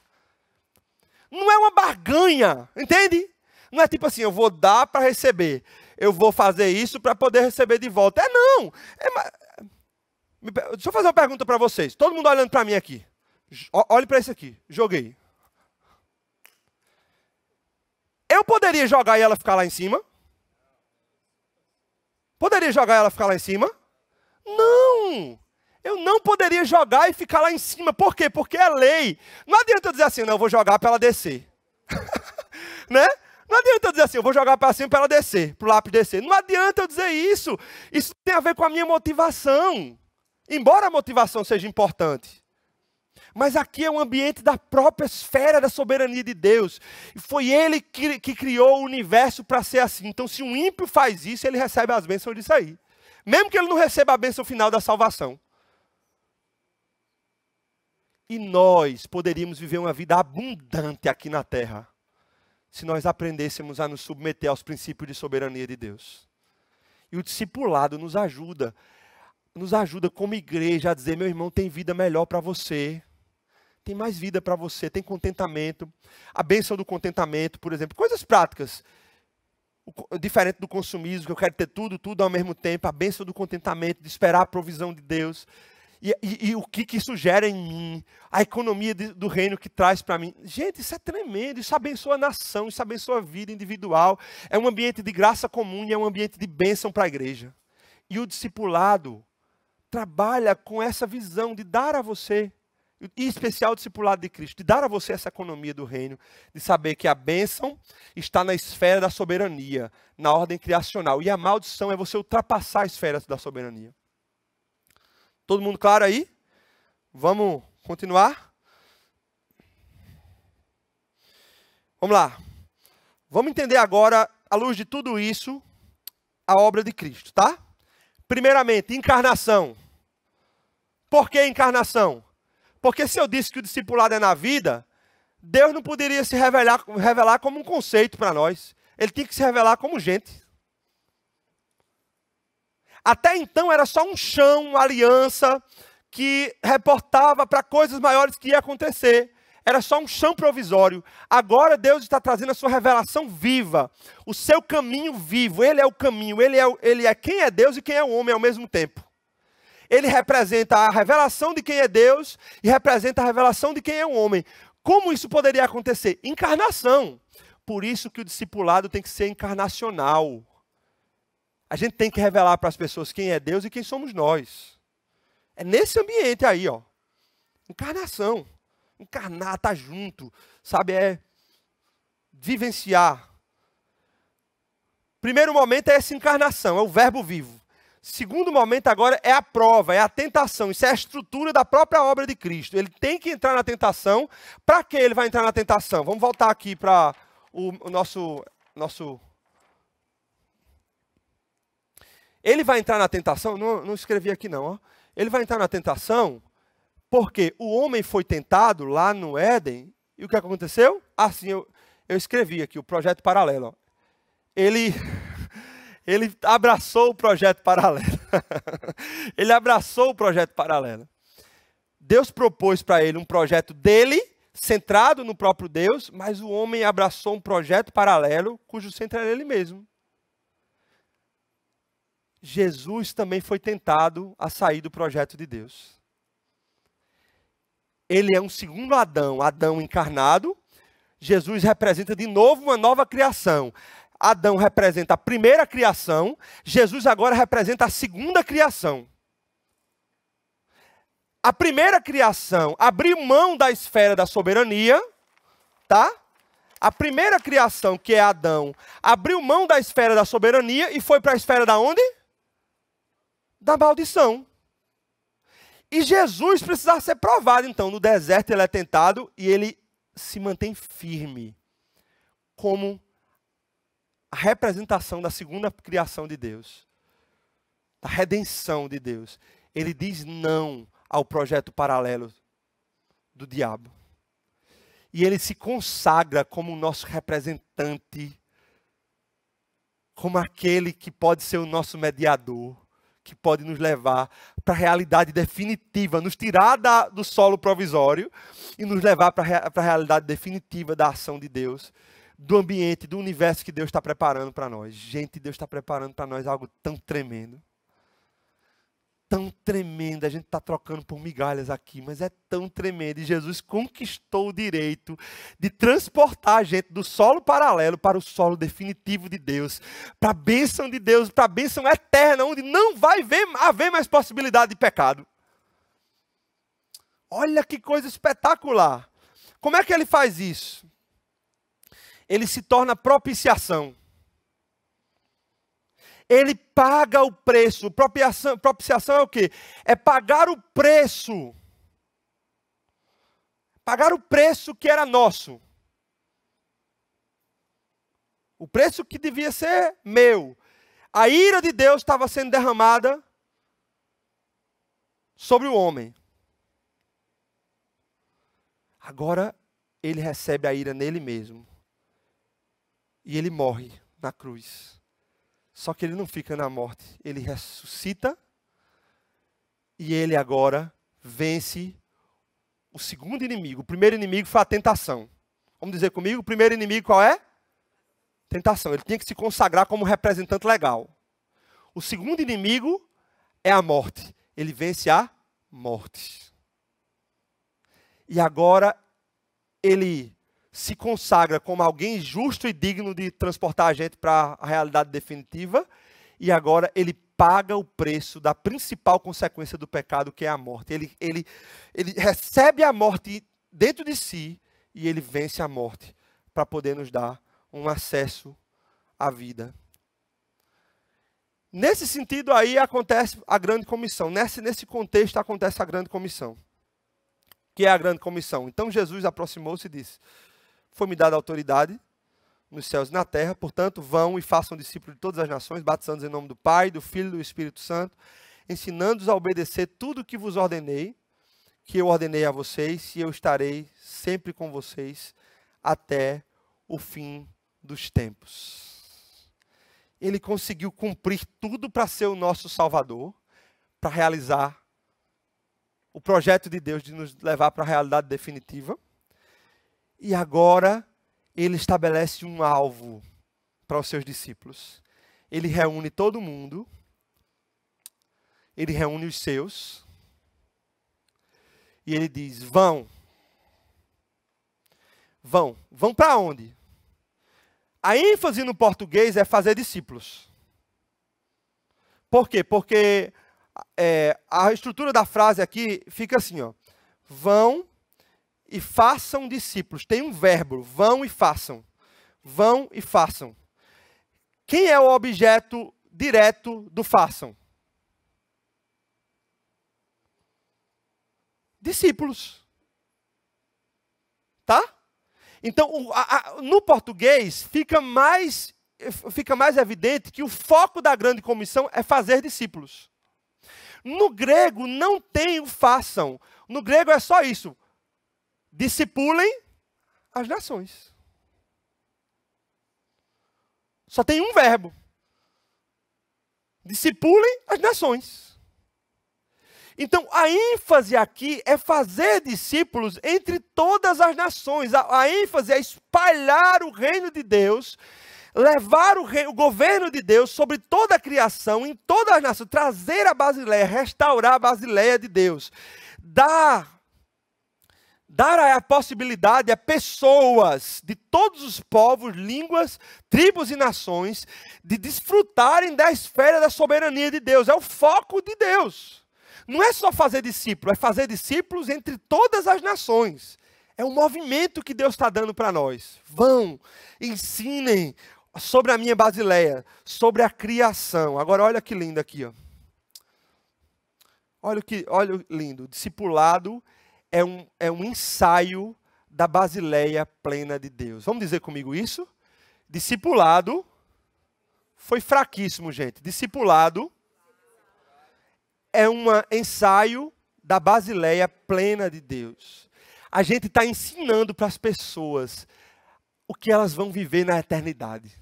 Não é uma barganha, entende? Não é tipo assim, eu vou dar para receber eu vou fazer isso para poder receber de volta. É não. É, deixa eu fazer uma pergunta para vocês. Todo mundo olhando para mim aqui. Olhe para isso aqui. Joguei. Eu poderia jogar e ela ficar lá em cima? Poderia jogar e ela ficar lá em cima? Não! Eu não poderia jogar e ficar lá em cima. Por quê? Porque é lei. Não adianta eu dizer assim, não, eu vou jogar para ela descer. né? Não adianta eu dizer assim, eu vou jogar para cima para ela descer, para o lápis descer. Não adianta eu dizer isso. Isso tem a ver com a minha motivação. Embora a motivação seja importante. Mas aqui é um ambiente da própria esfera da soberania de Deus. E foi Ele que, que criou o universo para ser assim. Então, se um ímpio faz isso, ele recebe as bênçãos disso aí. Mesmo que ele não receba a bênção final da salvação. E nós poderíamos viver uma vida abundante aqui na terra se nós aprendêssemos a nos submeter aos princípios de soberania de Deus. E o discipulado nos ajuda, nos ajuda como igreja a dizer: meu irmão, tem vida melhor para você, tem mais vida para você, tem contentamento, a bênção do contentamento, por exemplo, coisas práticas. diferente do consumismo, que eu quero ter tudo, tudo ao mesmo tempo, a bênção do contentamento, de esperar a provisão de Deus, e, e, e, o que, que isso gera em mim, a economia de, do reino que traz para mim. Gente, isso é tremendo, isso abençoa a nação, isso abençoa a vida individual, é um ambiente de graça comum e é um ambiente de bênção para a igreja. E o discipulado trabalha com essa visão de dar a você, em especial o discipulado de Cristo, de dar a você essa economia do reino, de saber que a bênção está na esfera da soberania, na ordem criacional, e a maldição é você ultrapassar as esferas da soberania. Todo mundo claro aí? Vamos continuar? Vamos lá. Vamos entender agora, à luz de tudo isso, a obra de Cristo, tá? Primeiramente, encarnação. Por que encarnação? Porque se eu disse que o discipulado é na vida, Deus não poderia se revelar, revelar como um conceito para nós. Ele tinha que se revelar como gente. Até então era só um chão, uma aliança que reportava para coisas maiores que ia acontecer. Era só um chão provisório. Agora Deus está trazendo a sua revelação viva, o seu caminho vivo. Ele é o caminho, ele é, ele é quem é Deus e quem é o homem ao mesmo tempo. Ele representa a revelação de quem é Deus e representa a revelação de quem é o homem. Como isso poderia acontecer? Encarnação. Por isso que o discipulado tem que ser encarnacional. A gente tem que revelar para as pessoas quem é Deus e quem somos nós. É nesse ambiente aí, ó. Encarnação. Encarnar, estar tá junto, sabe? É vivenciar. Primeiro momento é essa encarnação, é o verbo vivo. Segundo momento agora é a prova, é a tentação. Isso é a estrutura da própria obra de Cristo. Ele tem que entrar na tentação. Para que ele vai entrar na tentação? Vamos voltar aqui para o, o nosso, nosso Ele vai entrar na tentação, não, não escrevi aqui não, ó. ele vai entrar na tentação porque o homem foi tentado lá no Éden, e o que aconteceu? Assim, eu, eu escrevi aqui, o projeto paralelo. Ele, ele abraçou o projeto paralelo. ele abraçou o projeto paralelo. Deus propôs para ele um projeto dele, centrado no próprio Deus, mas o homem abraçou um projeto paralelo, cujo centro era ele mesmo. Jesus também foi tentado a sair do projeto de Deus. Ele é um segundo Adão, Adão encarnado. Jesus representa de novo uma nova criação. Adão representa a primeira criação, Jesus agora representa a segunda criação. A primeira criação abriu mão da esfera da soberania, tá? A primeira criação, que é Adão, abriu mão da esfera da soberania e foi para a esfera da onde? da maldição. E Jesus precisava ser provado, então, no deserto ele é tentado e ele se mantém firme como a representação da segunda criação de Deus, da redenção de Deus. Ele diz não ao projeto paralelo do diabo. E ele se consagra como o nosso representante, como aquele que pode ser o nosso mediador que pode nos levar para a realidade definitiva, nos tirar da, do solo provisório e nos levar para a realidade definitiva da ação de Deus, do ambiente, do universo que Deus está preparando para nós. Gente, Deus está preparando para nós algo tão tremendo tão tremenda, a gente está trocando por migalhas aqui, mas é tão tremenda. E Jesus conquistou o direito de transportar a gente do solo paralelo para o solo definitivo de Deus, para a bênção de Deus, para a bênção eterna, onde não vai haver mais possibilidade de pecado. Olha que coisa espetacular! Como é que ele faz isso? Ele se torna propiciação ele paga o preço. Propiciação, propiciação é o quê? É pagar o preço. Pagar o preço que era nosso. O preço que devia ser meu. A ira de Deus estava sendo derramada sobre o homem. Agora ele recebe a ira nele mesmo. E ele morre na cruz. Só que ele não fica na morte, ele ressuscita e ele agora vence o segundo inimigo. O primeiro inimigo foi a tentação. Vamos dizer comigo, o primeiro inimigo qual é? Tentação. Ele tinha que se consagrar como representante legal. O segundo inimigo é a morte. Ele vence a morte. E agora ele se consagra como alguém justo e digno de transportar a gente para a realidade definitiva, e agora ele paga o preço da principal consequência do pecado, que é a morte. Ele, ele, ele recebe a morte dentro de si e ele vence a morte para poder nos dar um acesso à vida. Nesse sentido aí acontece a grande comissão. Nesse, nesse contexto acontece a grande comissão. Que é a grande comissão. Então Jesus aproximou-se e disse: foi-me dada autoridade nos céus e na terra, portanto, vão e façam discípulos de todas as nações, batizando-os em nome do Pai, do Filho e do Espírito Santo, ensinando-os a obedecer tudo o que vos ordenei, que eu ordenei a vocês, e eu estarei sempre com vocês até o fim dos tempos. Ele conseguiu cumprir tudo para ser o nosso Salvador, para realizar o projeto de Deus de nos levar para a realidade definitiva. E agora ele estabelece um alvo para os seus discípulos. Ele reúne todo mundo, ele reúne os seus, e ele diz: Vão, vão, vão para onde? A ênfase no português é fazer discípulos. Por quê? Porque é, a estrutura da frase aqui fica assim: ó, vão e façam discípulos. Tem um verbo, vão e façam. Vão e façam. Quem é o objeto direto do façam? Discípulos. Tá? Então, o, a, a, no português, fica mais, fica mais evidente que o foco da grande comissão é fazer discípulos. No grego, não tem o façam. No grego é só isso discipulem as nações. Só tem um verbo. Discipulem as nações. Então, a ênfase aqui é fazer discípulos entre todas as nações. A, a ênfase é espalhar o reino de Deus, levar o, o governo de Deus sobre toda a criação, em todas as nações, trazer a Basileia, restaurar a Basileia de Deus, dar dar é a possibilidade a pessoas de todos os povos, línguas, tribos e nações de desfrutarem da esfera da soberania de Deus. É o foco de Deus. Não é só fazer discípulos, é fazer discípulos entre todas as nações. É um movimento que Deus está dando para nós. Vão, ensinem sobre a minha Basileia, sobre a criação. Agora olha que lindo aqui, ó. Olha que, olha lindo, discipulado é um, é um ensaio da Basileia plena de Deus. Vamos dizer comigo isso? Discipulado foi fraquíssimo, gente. Discipulado é um ensaio da Basileia plena de Deus. A gente está ensinando para as pessoas o que elas vão viver na eternidade.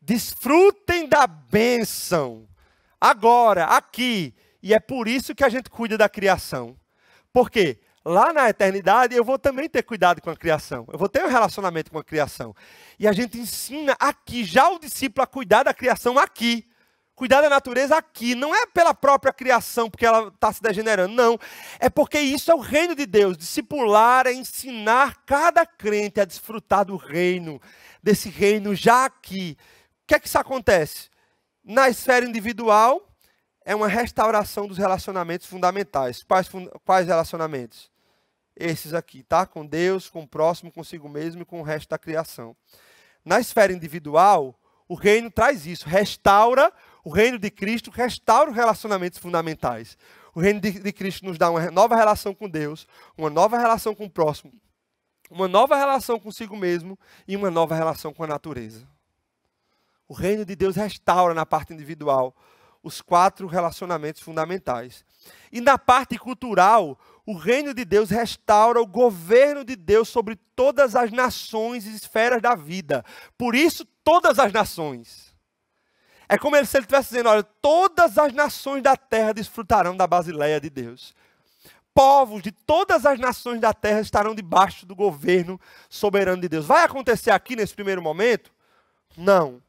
Desfrutem da bênção agora, aqui e é por isso que a gente cuida da criação. Porque lá na eternidade eu vou também ter cuidado com a criação. Eu vou ter um relacionamento com a criação. E a gente ensina aqui já o discípulo a cuidar da criação aqui. Cuidar da natureza aqui, não é pela própria criação, porque ela está se degenerando, não. É porque isso é o reino de Deus. Discipular é ensinar cada crente a desfrutar do reino, desse reino já aqui. O que é que isso acontece? Na esfera individual, é uma restauração dos relacionamentos fundamentais. Quais, quais relacionamentos? Esses aqui, tá? Com Deus, com o próximo, consigo mesmo e com o resto da criação. Na esfera individual, o reino traz isso, restaura, o reino de Cristo restaura os relacionamentos fundamentais. O reino de, de Cristo nos dá uma nova relação com Deus, uma nova relação com o próximo, uma nova relação consigo mesmo e uma nova relação com a natureza. O reino de Deus restaura na parte individual os quatro relacionamentos fundamentais. E na parte cultural, o reino de Deus restaura o governo de Deus sobre todas as nações e esferas da vida. Por isso, todas as nações. É como se ele estivesse dizendo: olha, todas as nações da terra desfrutarão da Basileia de Deus. Povos de todas as nações da terra estarão debaixo do governo soberano de Deus. Vai acontecer aqui nesse primeiro momento? Não.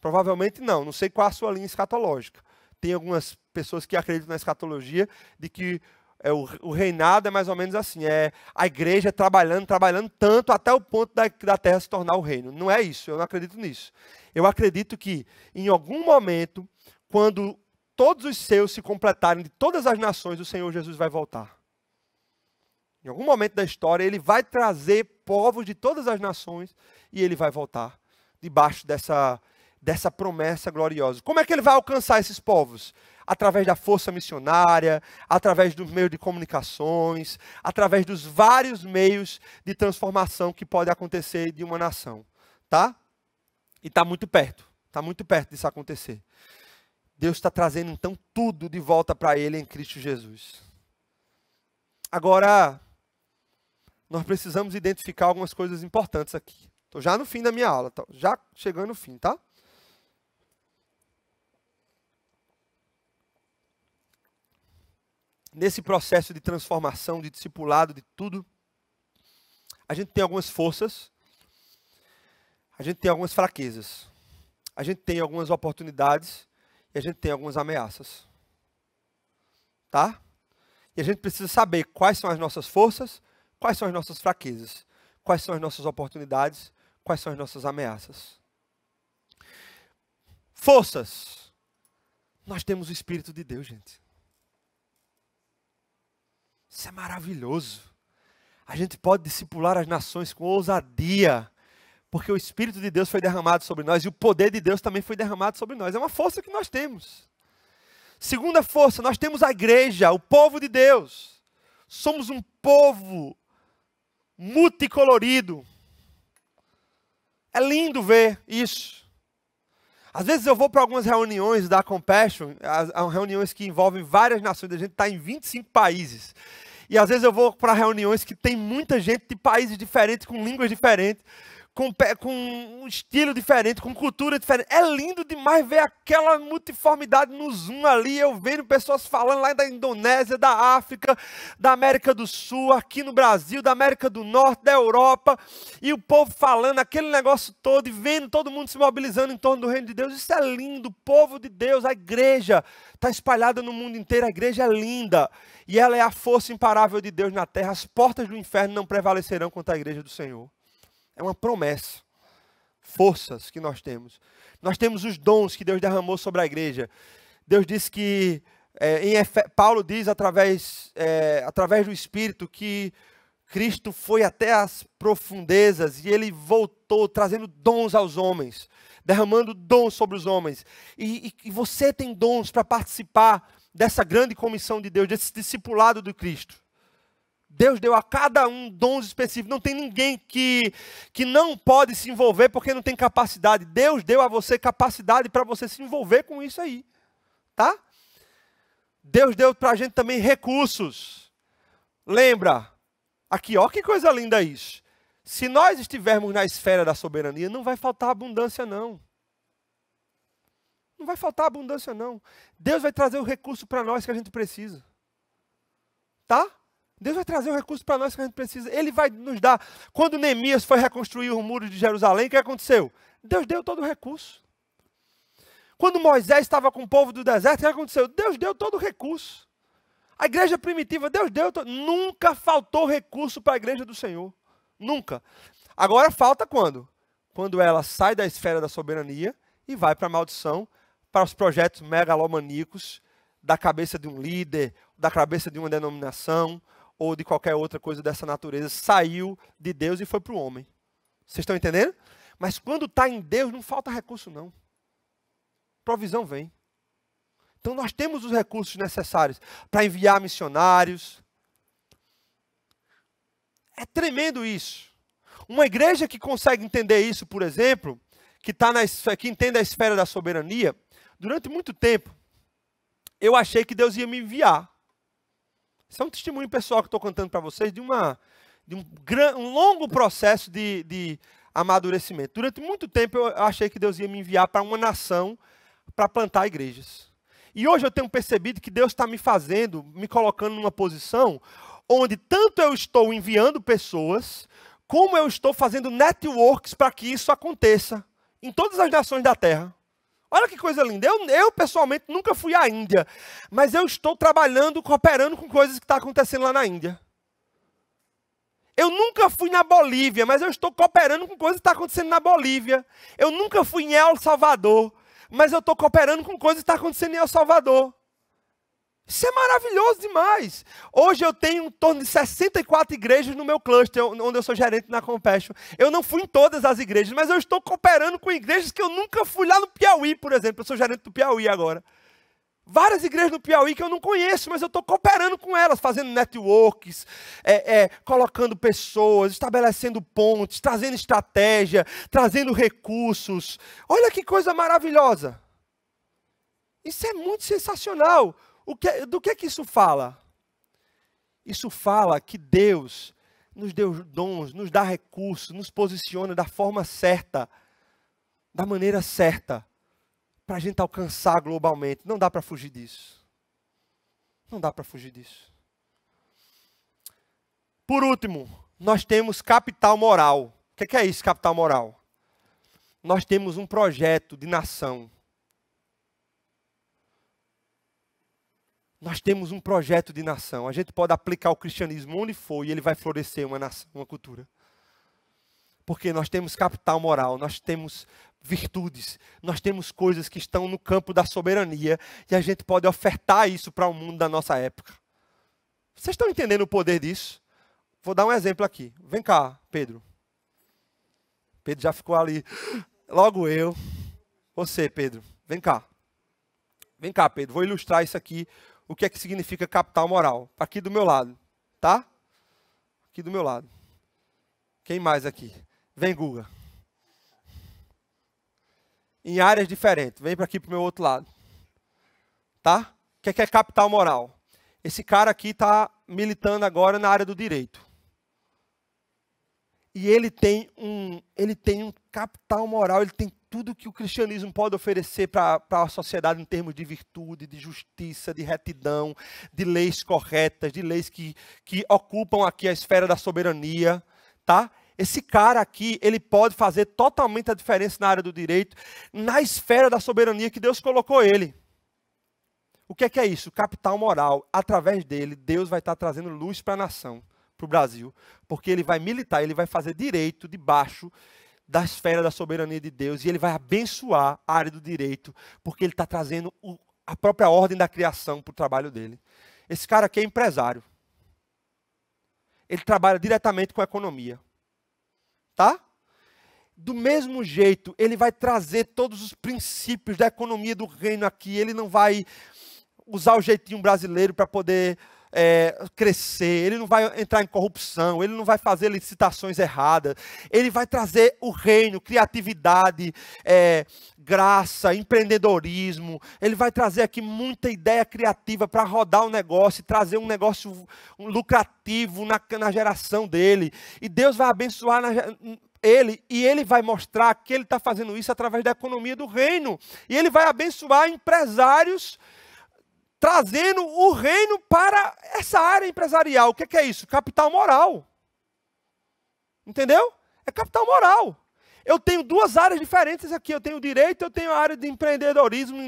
Provavelmente não. Não sei qual a sua linha escatológica tem algumas pessoas que acreditam na escatologia de que é, o, o, reinado é mais ou menos assim: é a igreja trabalhando, trabalhando tanto até o ponto da, da terra se tornar o reino. Não é isso, eu não acredito nisso. Eu acredito que em algum momento, quando todos os seus se completarem de todas as nações, o Senhor Jesus vai voltar. Em algum momento da história, ele vai trazer povos de todas as nações e ele vai voltar debaixo dessa dessa promessa gloriosa. Como é que ele vai alcançar esses povos? Através da força missionária, através dos meios de comunicações, através dos vários meios de transformação que pode acontecer de uma nação, tá? E está muito perto, está muito perto disso acontecer. Deus está trazendo então tudo de volta para Ele em Cristo Jesus. Agora, nós precisamos identificar algumas coisas importantes aqui. Estou já no fim da minha aula, já chegando no fim, tá? nesse processo de transformação, de discipulado, de tudo, a gente tem algumas forças, a gente tem algumas fraquezas, a gente tem algumas oportunidades e a gente tem algumas ameaças. Tá? E a gente precisa saber quais são as nossas forças, quais são as nossas fraquezas, quais são as nossas oportunidades, quais são as nossas ameaças. Forças. Nós temos o Espírito de Deus, gente. Isso é maravilhoso. A gente pode discipular as nações com ousadia, porque o Espírito de Deus foi derramado sobre nós e o poder de Deus também foi derramado sobre nós. É uma força que nós temos. Segunda força, nós temos a igreja, o povo de Deus. Somos um povo multicolorido. É lindo ver isso. Às vezes eu vou para algumas reuniões da Compassion, as, as reuniões que envolvem várias nações, a gente está em 25 países. E às vezes eu vou para reuniões que tem muita gente de países diferentes, com línguas diferentes com, com um estilo diferente, com cultura diferente. É lindo demais ver aquela multiformidade no Zoom ali. Eu vendo pessoas falando lá da Indonésia, da África, da América do Sul, aqui no Brasil, da América do Norte, da Europa. E o povo falando aquele negócio todo e vendo todo mundo se mobilizando em torno do reino de Deus. Isso é lindo. O povo de Deus, a igreja está espalhada no mundo inteiro. A igreja é linda. E ela é a força imparável de Deus na terra. As portas do inferno não prevalecerão contra a igreja do Senhor. É uma promessa. Forças que nós temos. Nós temos os dons que Deus derramou sobre a igreja. Deus disse que é, Efe... Paulo diz através, é, através do Espírito que Cristo foi até as profundezas e ele voltou trazendo dons aos homens, derramando dons sobre os homens. E, e, e você tem dons para participar dessa grande comissão de Deus, desse discipulado do Cristo. Deus deu a cada um dons específicos. Não tem ninguém que, que não pode se envolver porque não tem capacidade. Deus deu a você capacidade para você se envolver com isso aí. Tá? Deus deu para a gente também recursos. Lembra? Aqui, ó, que coisa linda isso. Se nós estivermos na esfera da soberania, não vai faltar abundância, não. Não vai faltar abundância, não. Deus vai trazer o recurso para nós que a gente precisa. Tá? Deus vai trazer o recurso para nós que a gente precisa. Ele vai nos dar. Quando Neemias foi reconstruir o muro de Jerusalém, o que aconteceu? Deus deu todo o recurso. Quando Moisés estava com o povo do deserto, o que aconteceu? Deus deu todo o recurso. A igreja primitiva, Deus deu. Todo... Nunca faltou recurso para a igreja do Senhor. Nunca. Agora falta quando? Quando ela sai da esfera da soberania e vai para a maldição, para os projetos megalomaníacos da cabeça de um líder, da cabeça de uma denominação, ou de qualquer outra coisa dessa natureza saiu de Deus e foi para o homem. Vocês estão entendendo? Mas quando está em Deus, não falta recurso, não. Provisão vem. Então nós temos os recursos necessários para enviar missionários. É tremendo isso. Uma igreja que consegue entender isso, por exemplo, que, tá na, que entende a esfera da soberania, durante muito tempo, eu achei que Deus ia me enviar isso é um testemunho pessoal que estou contando para vocês de, uma, de um, gran, um longo processo de, de amadurecimento. Durante muito tempo eu achei que Deus ia me enviar para uma nação para plantar igrejas. E hoje eu tenho percebido que Deus está me fazendo, me colocando numa posição onde tanto eu estou enviando pessoas, como eu estou fazendo networks para que isso aconteça em todas as nações da terra. Olha que coisa linda. Eu, eu, pessoalmente, nunca fui à Índia, mas eu estou trabalhando, cooperando com coisas que estão tá acontecendo lá na Índia. Eu nunca fui na Bolívia, mas eu estou cooperando com coisas que estão tá acontecendo na Bolívia. Eu nunca fui em El Salvador, mas eu estou cooperando com coisas que estão tá acontecendo em El Salvador. Isso é maravilhoso demais. Hoje eu tenho em torno de 64 igrejas no meu cluster, onde eu sou gerente na Compassion. Eu não fui em todas as igrejas, mas eu estou cooperando com igrejas que eu nunca fui lá no Piauí, por exemplo. Eu sou gerente do Piauí agora. Várias igrejas no Piauí que eu não conheço, mas eu estou cooperando com elas, fazendo networks, é, é, colocando pessoas, estabelecendo pontes, trazendo estratégia, trazendo recursos. Olha que coisa maravilhosa! Isso é muito sensacional que, do que que isso fala? Isso fala que Deus nos deu dons, nos dá recursos, nos posiciona da forma certa, da maneira certa, para a gente alcançar globalmente. Não dá para fugir disso. Não dá para fugir disso. Por último, nós temos capital moral. O que é isso, capital moral? Nós temos um projeto de nação. Nós temos um projeto de nação. A gente pode aplicar o cristianismo onde for e ele vai florescer uma nação, uma cultura. Porque nós temos capital moral, nós temos virtudes, nós temos coisas que estão no campo da soberania e a gente pode ofertar isso para o mundo da nossa época. Vocês estão entendendo o poder disso? Vou dar um exemplo aqui. Vem cá, Pedro. Pedro já ficou ali. Logo eu. Você, Pedro. Vem cá. Vem cá, Pedro. Vou ilustrar isso aqui o que é que significa capital moral. Aqui do meu lado, tá? Aqui do meu lado. Quem mais aqui? Vem, Guga. Em áreas diferentes. Vem para aqui para o meu outro lado. Tá? O que é, que é capital moral? Esse cara aqui está militando agora na área do direito e ele tem um, ele tem um capital moral, ele tem tudo que o cristianismo pode oferecer para a sociedade em termos de virtude, de justiça, de retidão, de leis corretas, de leis que, que ocupam aqui a esfera da soberania, tá? Esse cara aqui, ele pode fazer totalmente a diferença na área do direito, na esfera da soberania que Deus colocou ele. O que é que é isso? Capital moral. Através dele, Deus vai estar trazendo luz para a nação para o Brasil, porque ele vai militar, ele vai fazer direito debaixo da esfera da soberania de Deus e ele vai abençoar a área do direito, porque ele está trazendo o, a própria ordem da criação para o trabalho dele. Esse cara aqui é empresário. Ele trabalha diretamente com a economia. Tá? Do mesmo jeito, ele vai trazer todos os princípios da economia do reino aqui. Ele não vai usar o jeitinho brasileiro para poder é, crescer, ele não vai entrar em corrupção, ele não vai fazer licitações erradas, ele vai trazer o reino, criatividade, é, graça, empreendedorismo, ele vai trazer aqui muita ideia criativa para rodar o um negócio, trazer um negócio lucrativo na, na geração dele, e Deus vai abençoar na, ele e ele vai mostrar que ele está fazendo isso através da economia do reino. E ele vai abençoar empresários trazendo o reino para essa área empresarial. O que é, que é isso? Capital moral. Entendeu? É capital moral. Eu tenho duas áreas diferentes aqui. Eu tenho direito, eu tenho a área de empreendedorismo,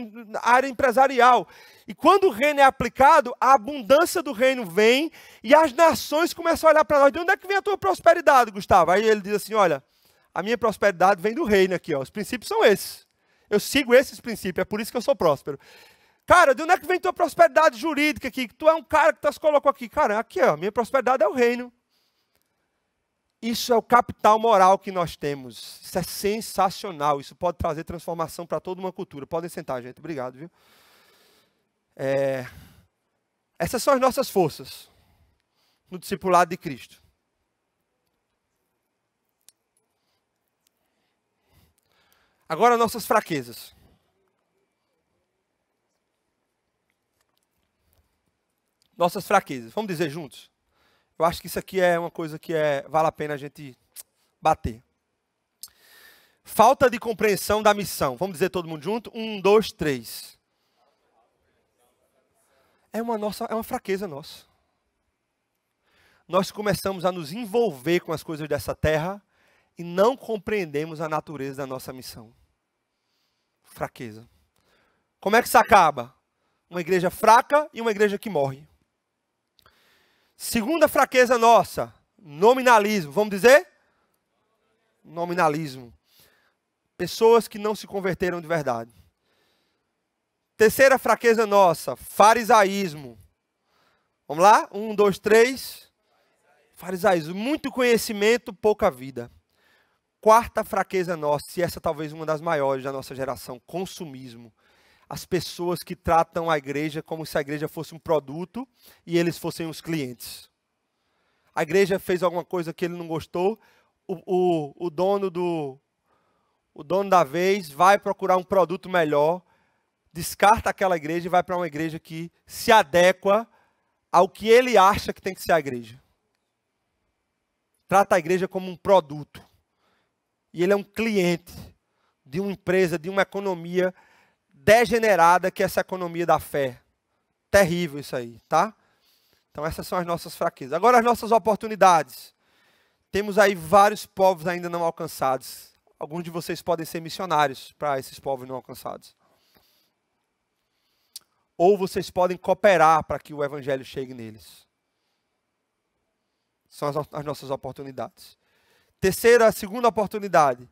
a área empresarial. E quando o reino é aplicado, a abundância do reino vem e as nações começam a olhar para nós. De onde é que vem a tua prosperidade, Gustavo? Aí ele diz assim: olha, a minha prosperidade vem do reino aqui. Ó. Os princípios são esses. Eu sigo esses princípios, é por isso que eu sou próspero. Cara, de onde é que vem tua prosperidade jurídica aqui? Que tu é um cara que tu tá se colocou aqui. Cara, aqui, ó, minha prosperidade é o reino. Isso é o capital moral que nós temos. Isso é sensacional. Isso pode trazer transformação para toda uma cultura. Podem sentar, gente. Obrigado, viu? É... Essas são as nossas forças no discipulado de Cristo. Agora, nossas fraquezas. nossas fraquezas. Vamos dizer juntos? Eu acho que isso aqui é uma coisa que é, vale a pena a gente bater. Falta de compreensão da missão. Vamos dizer todo mundo junto? Um, dois, três. É uma, nossa, é uma fraqueza nossa. Nós começamos a nos envolver com as coisas dessa terra e não compreendemos a natureza da nossa missão. Fraqueza. Como é que isso acaba? Uma igreja fraca e uma igreja que morre. Segunda fraqueza nossa, nominalismo. Vamos dizer? Nominalismo. Pessoas que não se converteram de verdade. Terceira fraqueza nossa, farisaísmo. Vamos lá? Um, dois, três. Farisaísmo. Muito conhecimento, pouca vida. Quarta fraqueza nossa, e essa talvez uma das maiores da nossa geração, consumismo as pessoas que tratam a igreja como se a igreja fosse um produto e eles fossem os clientes. A igreja fez alguma coisa que ele não gostou, o, o, o dono do o dono da vez vai procurar um produto melhor, descarta aquela igreja e vai para uma igreja que se adequa ao que ele acha que tem que ser a igreja. Trata a igreja como um produto. E ele é um cliente de uma empresa, de uma economia degenerada que é essa economia da fé. Terrível isso aí, tá? Então essas são as nossas fraquezas. Agora as nossas oportunidades. Temos aí vários povos ainda não alcançados. Alguns de vocês podem ser missionários para esses povos não alcançados. Ou vocês podem cooperar para que o evangelho chegue neles. São as, as nossas oportunidades. Terceira, segunda oportunidade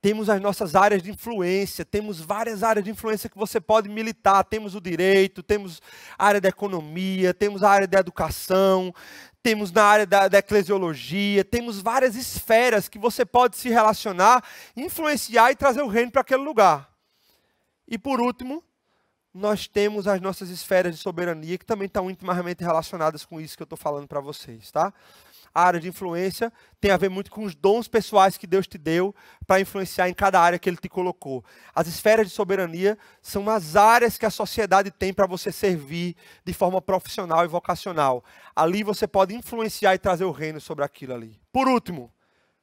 temos as nossas áreas de influência, temos várias áreas de influência que você pode militar, temos o direito, temos a área da economia, temos a área da educação, temos na área da, da eclesiologia, temos várias esferas que você pode se relacionar, influenciar e trazer o reino para aquele lugar. E por último, nós temos as nossas esferas de soberania que também estão intimamente relacionadas com isso que eu estou falando para vocês, tá? a área de influência tem a ver muito com os dons pessoais que Deus te deu para influenciar em cada área que Ele te colocou. As esferas de soberania são as áreas que a sociedade tem para você servir de forma profissional e vocacional. Ali você pode influenciar e trazer o reino sobre aquilo ali. Por último,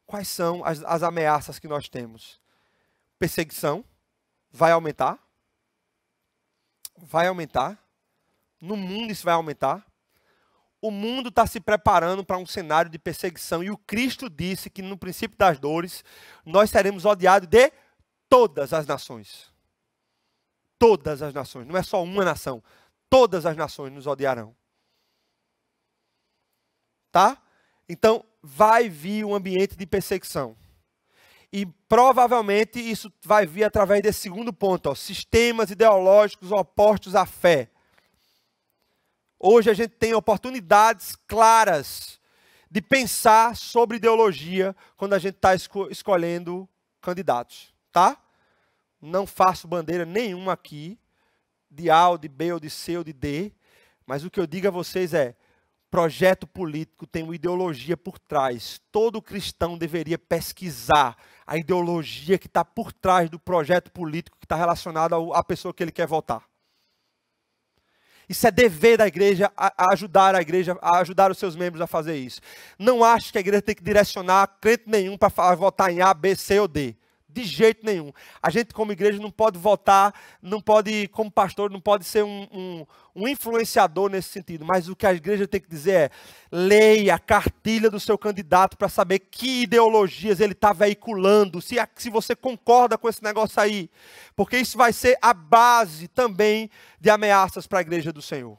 quais são as, as ameaças que nós temos? Perseguição vai aumentar. Vai aumentar. No mundo isso vai aumentar o mundo está se preparando para um cenário de perseguição e o Cristo disse que no princípio das dores nós seremos odiados de todas as nações. Todas as nações, não é só uma nação. Todas as nações nos odiarão. Tá? Então, vai vir um ambiente de perseguição. E provavelmente isso vai vir através desse segundo ponto, ó, sistemas ideológicos opostos à fé. Hoje a gente tem oportunidades claras de pensar sobre ideologia quando a gente está esco escolhendo candidatos, tá? Não faço bandeira nenhuma aqui de A ou de B ou de C ou de D, mas o que eu digo a vocês é: projeto político tem uma ideologia por trás. Todo cristão deveria pesquisar a ideologia que está por trás do projeto político que está relacionado à pessoa que ele quer votar. Isso é dever da igreja a, ajudar a igreja, a ajudar os seus membros a fazer isso. Não acho que a igreja tem que direcionar crente nenhum para votar em A, B, C ou D. De jeito nenhum. A gente, como igreja, não pode votar, não pode, como pastor, não pode ser um, um, um influenciador nesse sentido. Mas o que a igreja tem que dizer é: leia a cartilha do seu candidato para saber que ideologias ele está veiculando, se, se você concorda com esse negócio aí. Porque isso vai ser a base também de ameaças para a igreja do Senhor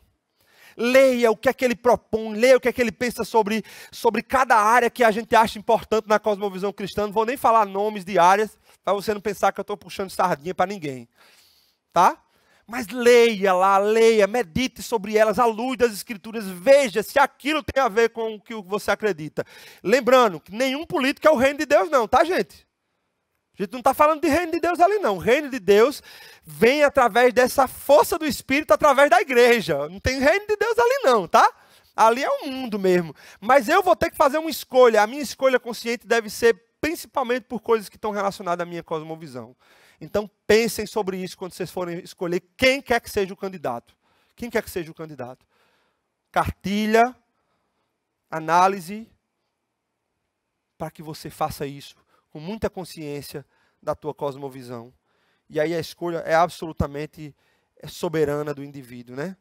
leia o que é que ele propõe, leia o que é que ele pensa sobre, sobre cada área que a gente acha importante na cosmovisão cristã. Não vou nem falar nomes de áreas, para você não pensar que eu estou puxando sardinha para ninguém, tá? Mas leia lá, leia, medite sobre elas, à luz das Escrituras, veja se aquilo tem a ver com o que você acredita. Lembrando que nenhum político é o reino de Deus, não, tá, gente? A gente não está falando de reino de Deus ali, não. O reino de Deus vem através dessa força do Espírito, através da igreja. Não tem reino de Deus ali, não, tá? Ali é o mundo mesmo. Mas eu vou ter que fazer uma escolha. A minha escolha consciente deve ser principalmente por coisas que estão relacionadas à minha cosmovisão. Então pensem sobre isso quando vocês forem escolher quem quer que seja o candidato. Quem quer que seja o candidato? Cartilha, análise, para que você faça isso com muita consciência da tua cosmovisão. E aí a escolha é absolutamente é soberana do indivíduo, né?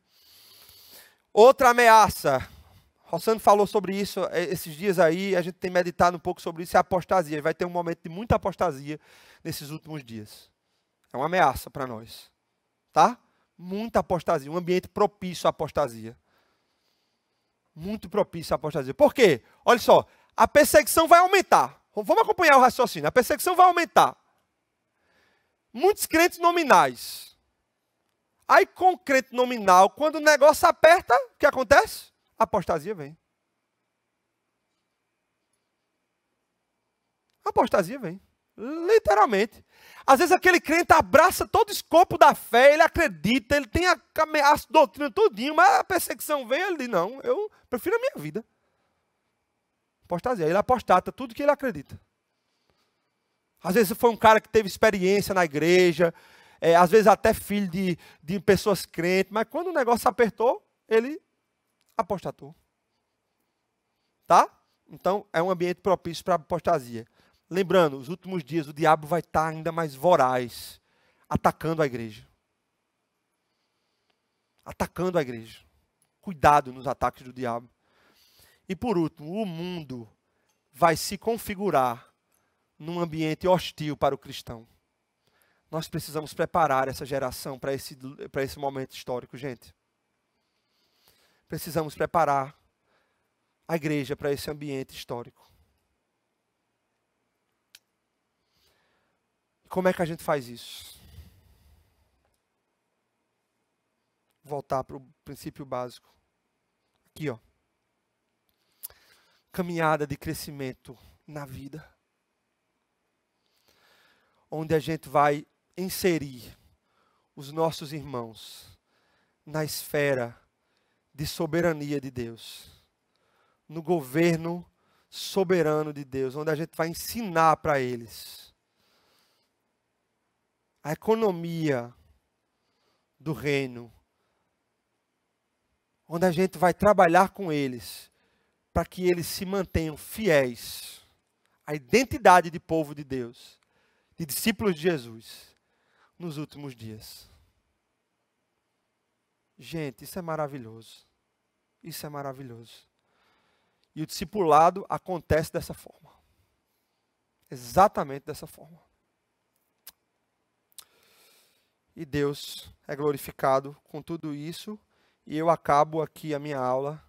Outra ameaça Rossano falou sobre isso é, esses dias aí, a gente tem meditado um pouco sobre isso, é apostasia. Vai ter um momento de muita apostasia nesses últimos dias. É uma ameaça para nós. Tá? Muita apostasia, um ambiente propício à apostasia. Muito propício à apostasia. Por quê? Olha só, a perseguição vai aumentar. Vamos acompanhar o raciocínio. A perseguição vai aumentar. Muitos crentes nominais. Aí, com crente nominal, quando o negócio aperta, o que acontece? a apostasia vem. A apostasia vem. Literalmente. Às vezes aquele crente abraça todo o escopo da fé, ele acredita, ele tem a, a, a doutrina tudinho, mas a perseguição vem, ele diz, não, eu prefiro a minha vida. Apostasia. Ele apostata tudo que ele acredita. Às vezes foi um cara que teve experiência na igreja, é, às vezes até filho de, de pessoas crentes, mas quando o negócio apertou, ele apostatou. Tá? Então, é um ambiente propício para apostasia. Lembrando, os últimos dias o diabo vai estar tá ainda mais voraz, atacando a igreja. Atacando a igreja. Cuidado nos ataques do diabo. E por último, o mundo vai se configurar num ambiente hostil para o cristão. Nós precisamos preparar essa geração para esse, para esse momento histórico, gente precisamos preparar a igreja para esse ambiente histórico. Como é que a gente faz isso? Voltar para o princípio básico. Aqui, ó. Caminhada de crescimento na vida. Onde a gente vai inserir os nossos irmãos na esfera de soberania de Deus, no governo soberano de Deus, onde a gente vai ensinar para eles a economia do reino, onde a gente vai trabalhar com eles para que eles se mantenham fiéis à identidade de povo de Deus, de discípulos de Jesus nos últimos dias. Gente, isso é maravilhoso. Isso é maravilhoso. E o discipulado acontece dessa forma. Exatamente dessa forma. E Deus é glorificado com tudo isso. E eu acabo aqui a minha aula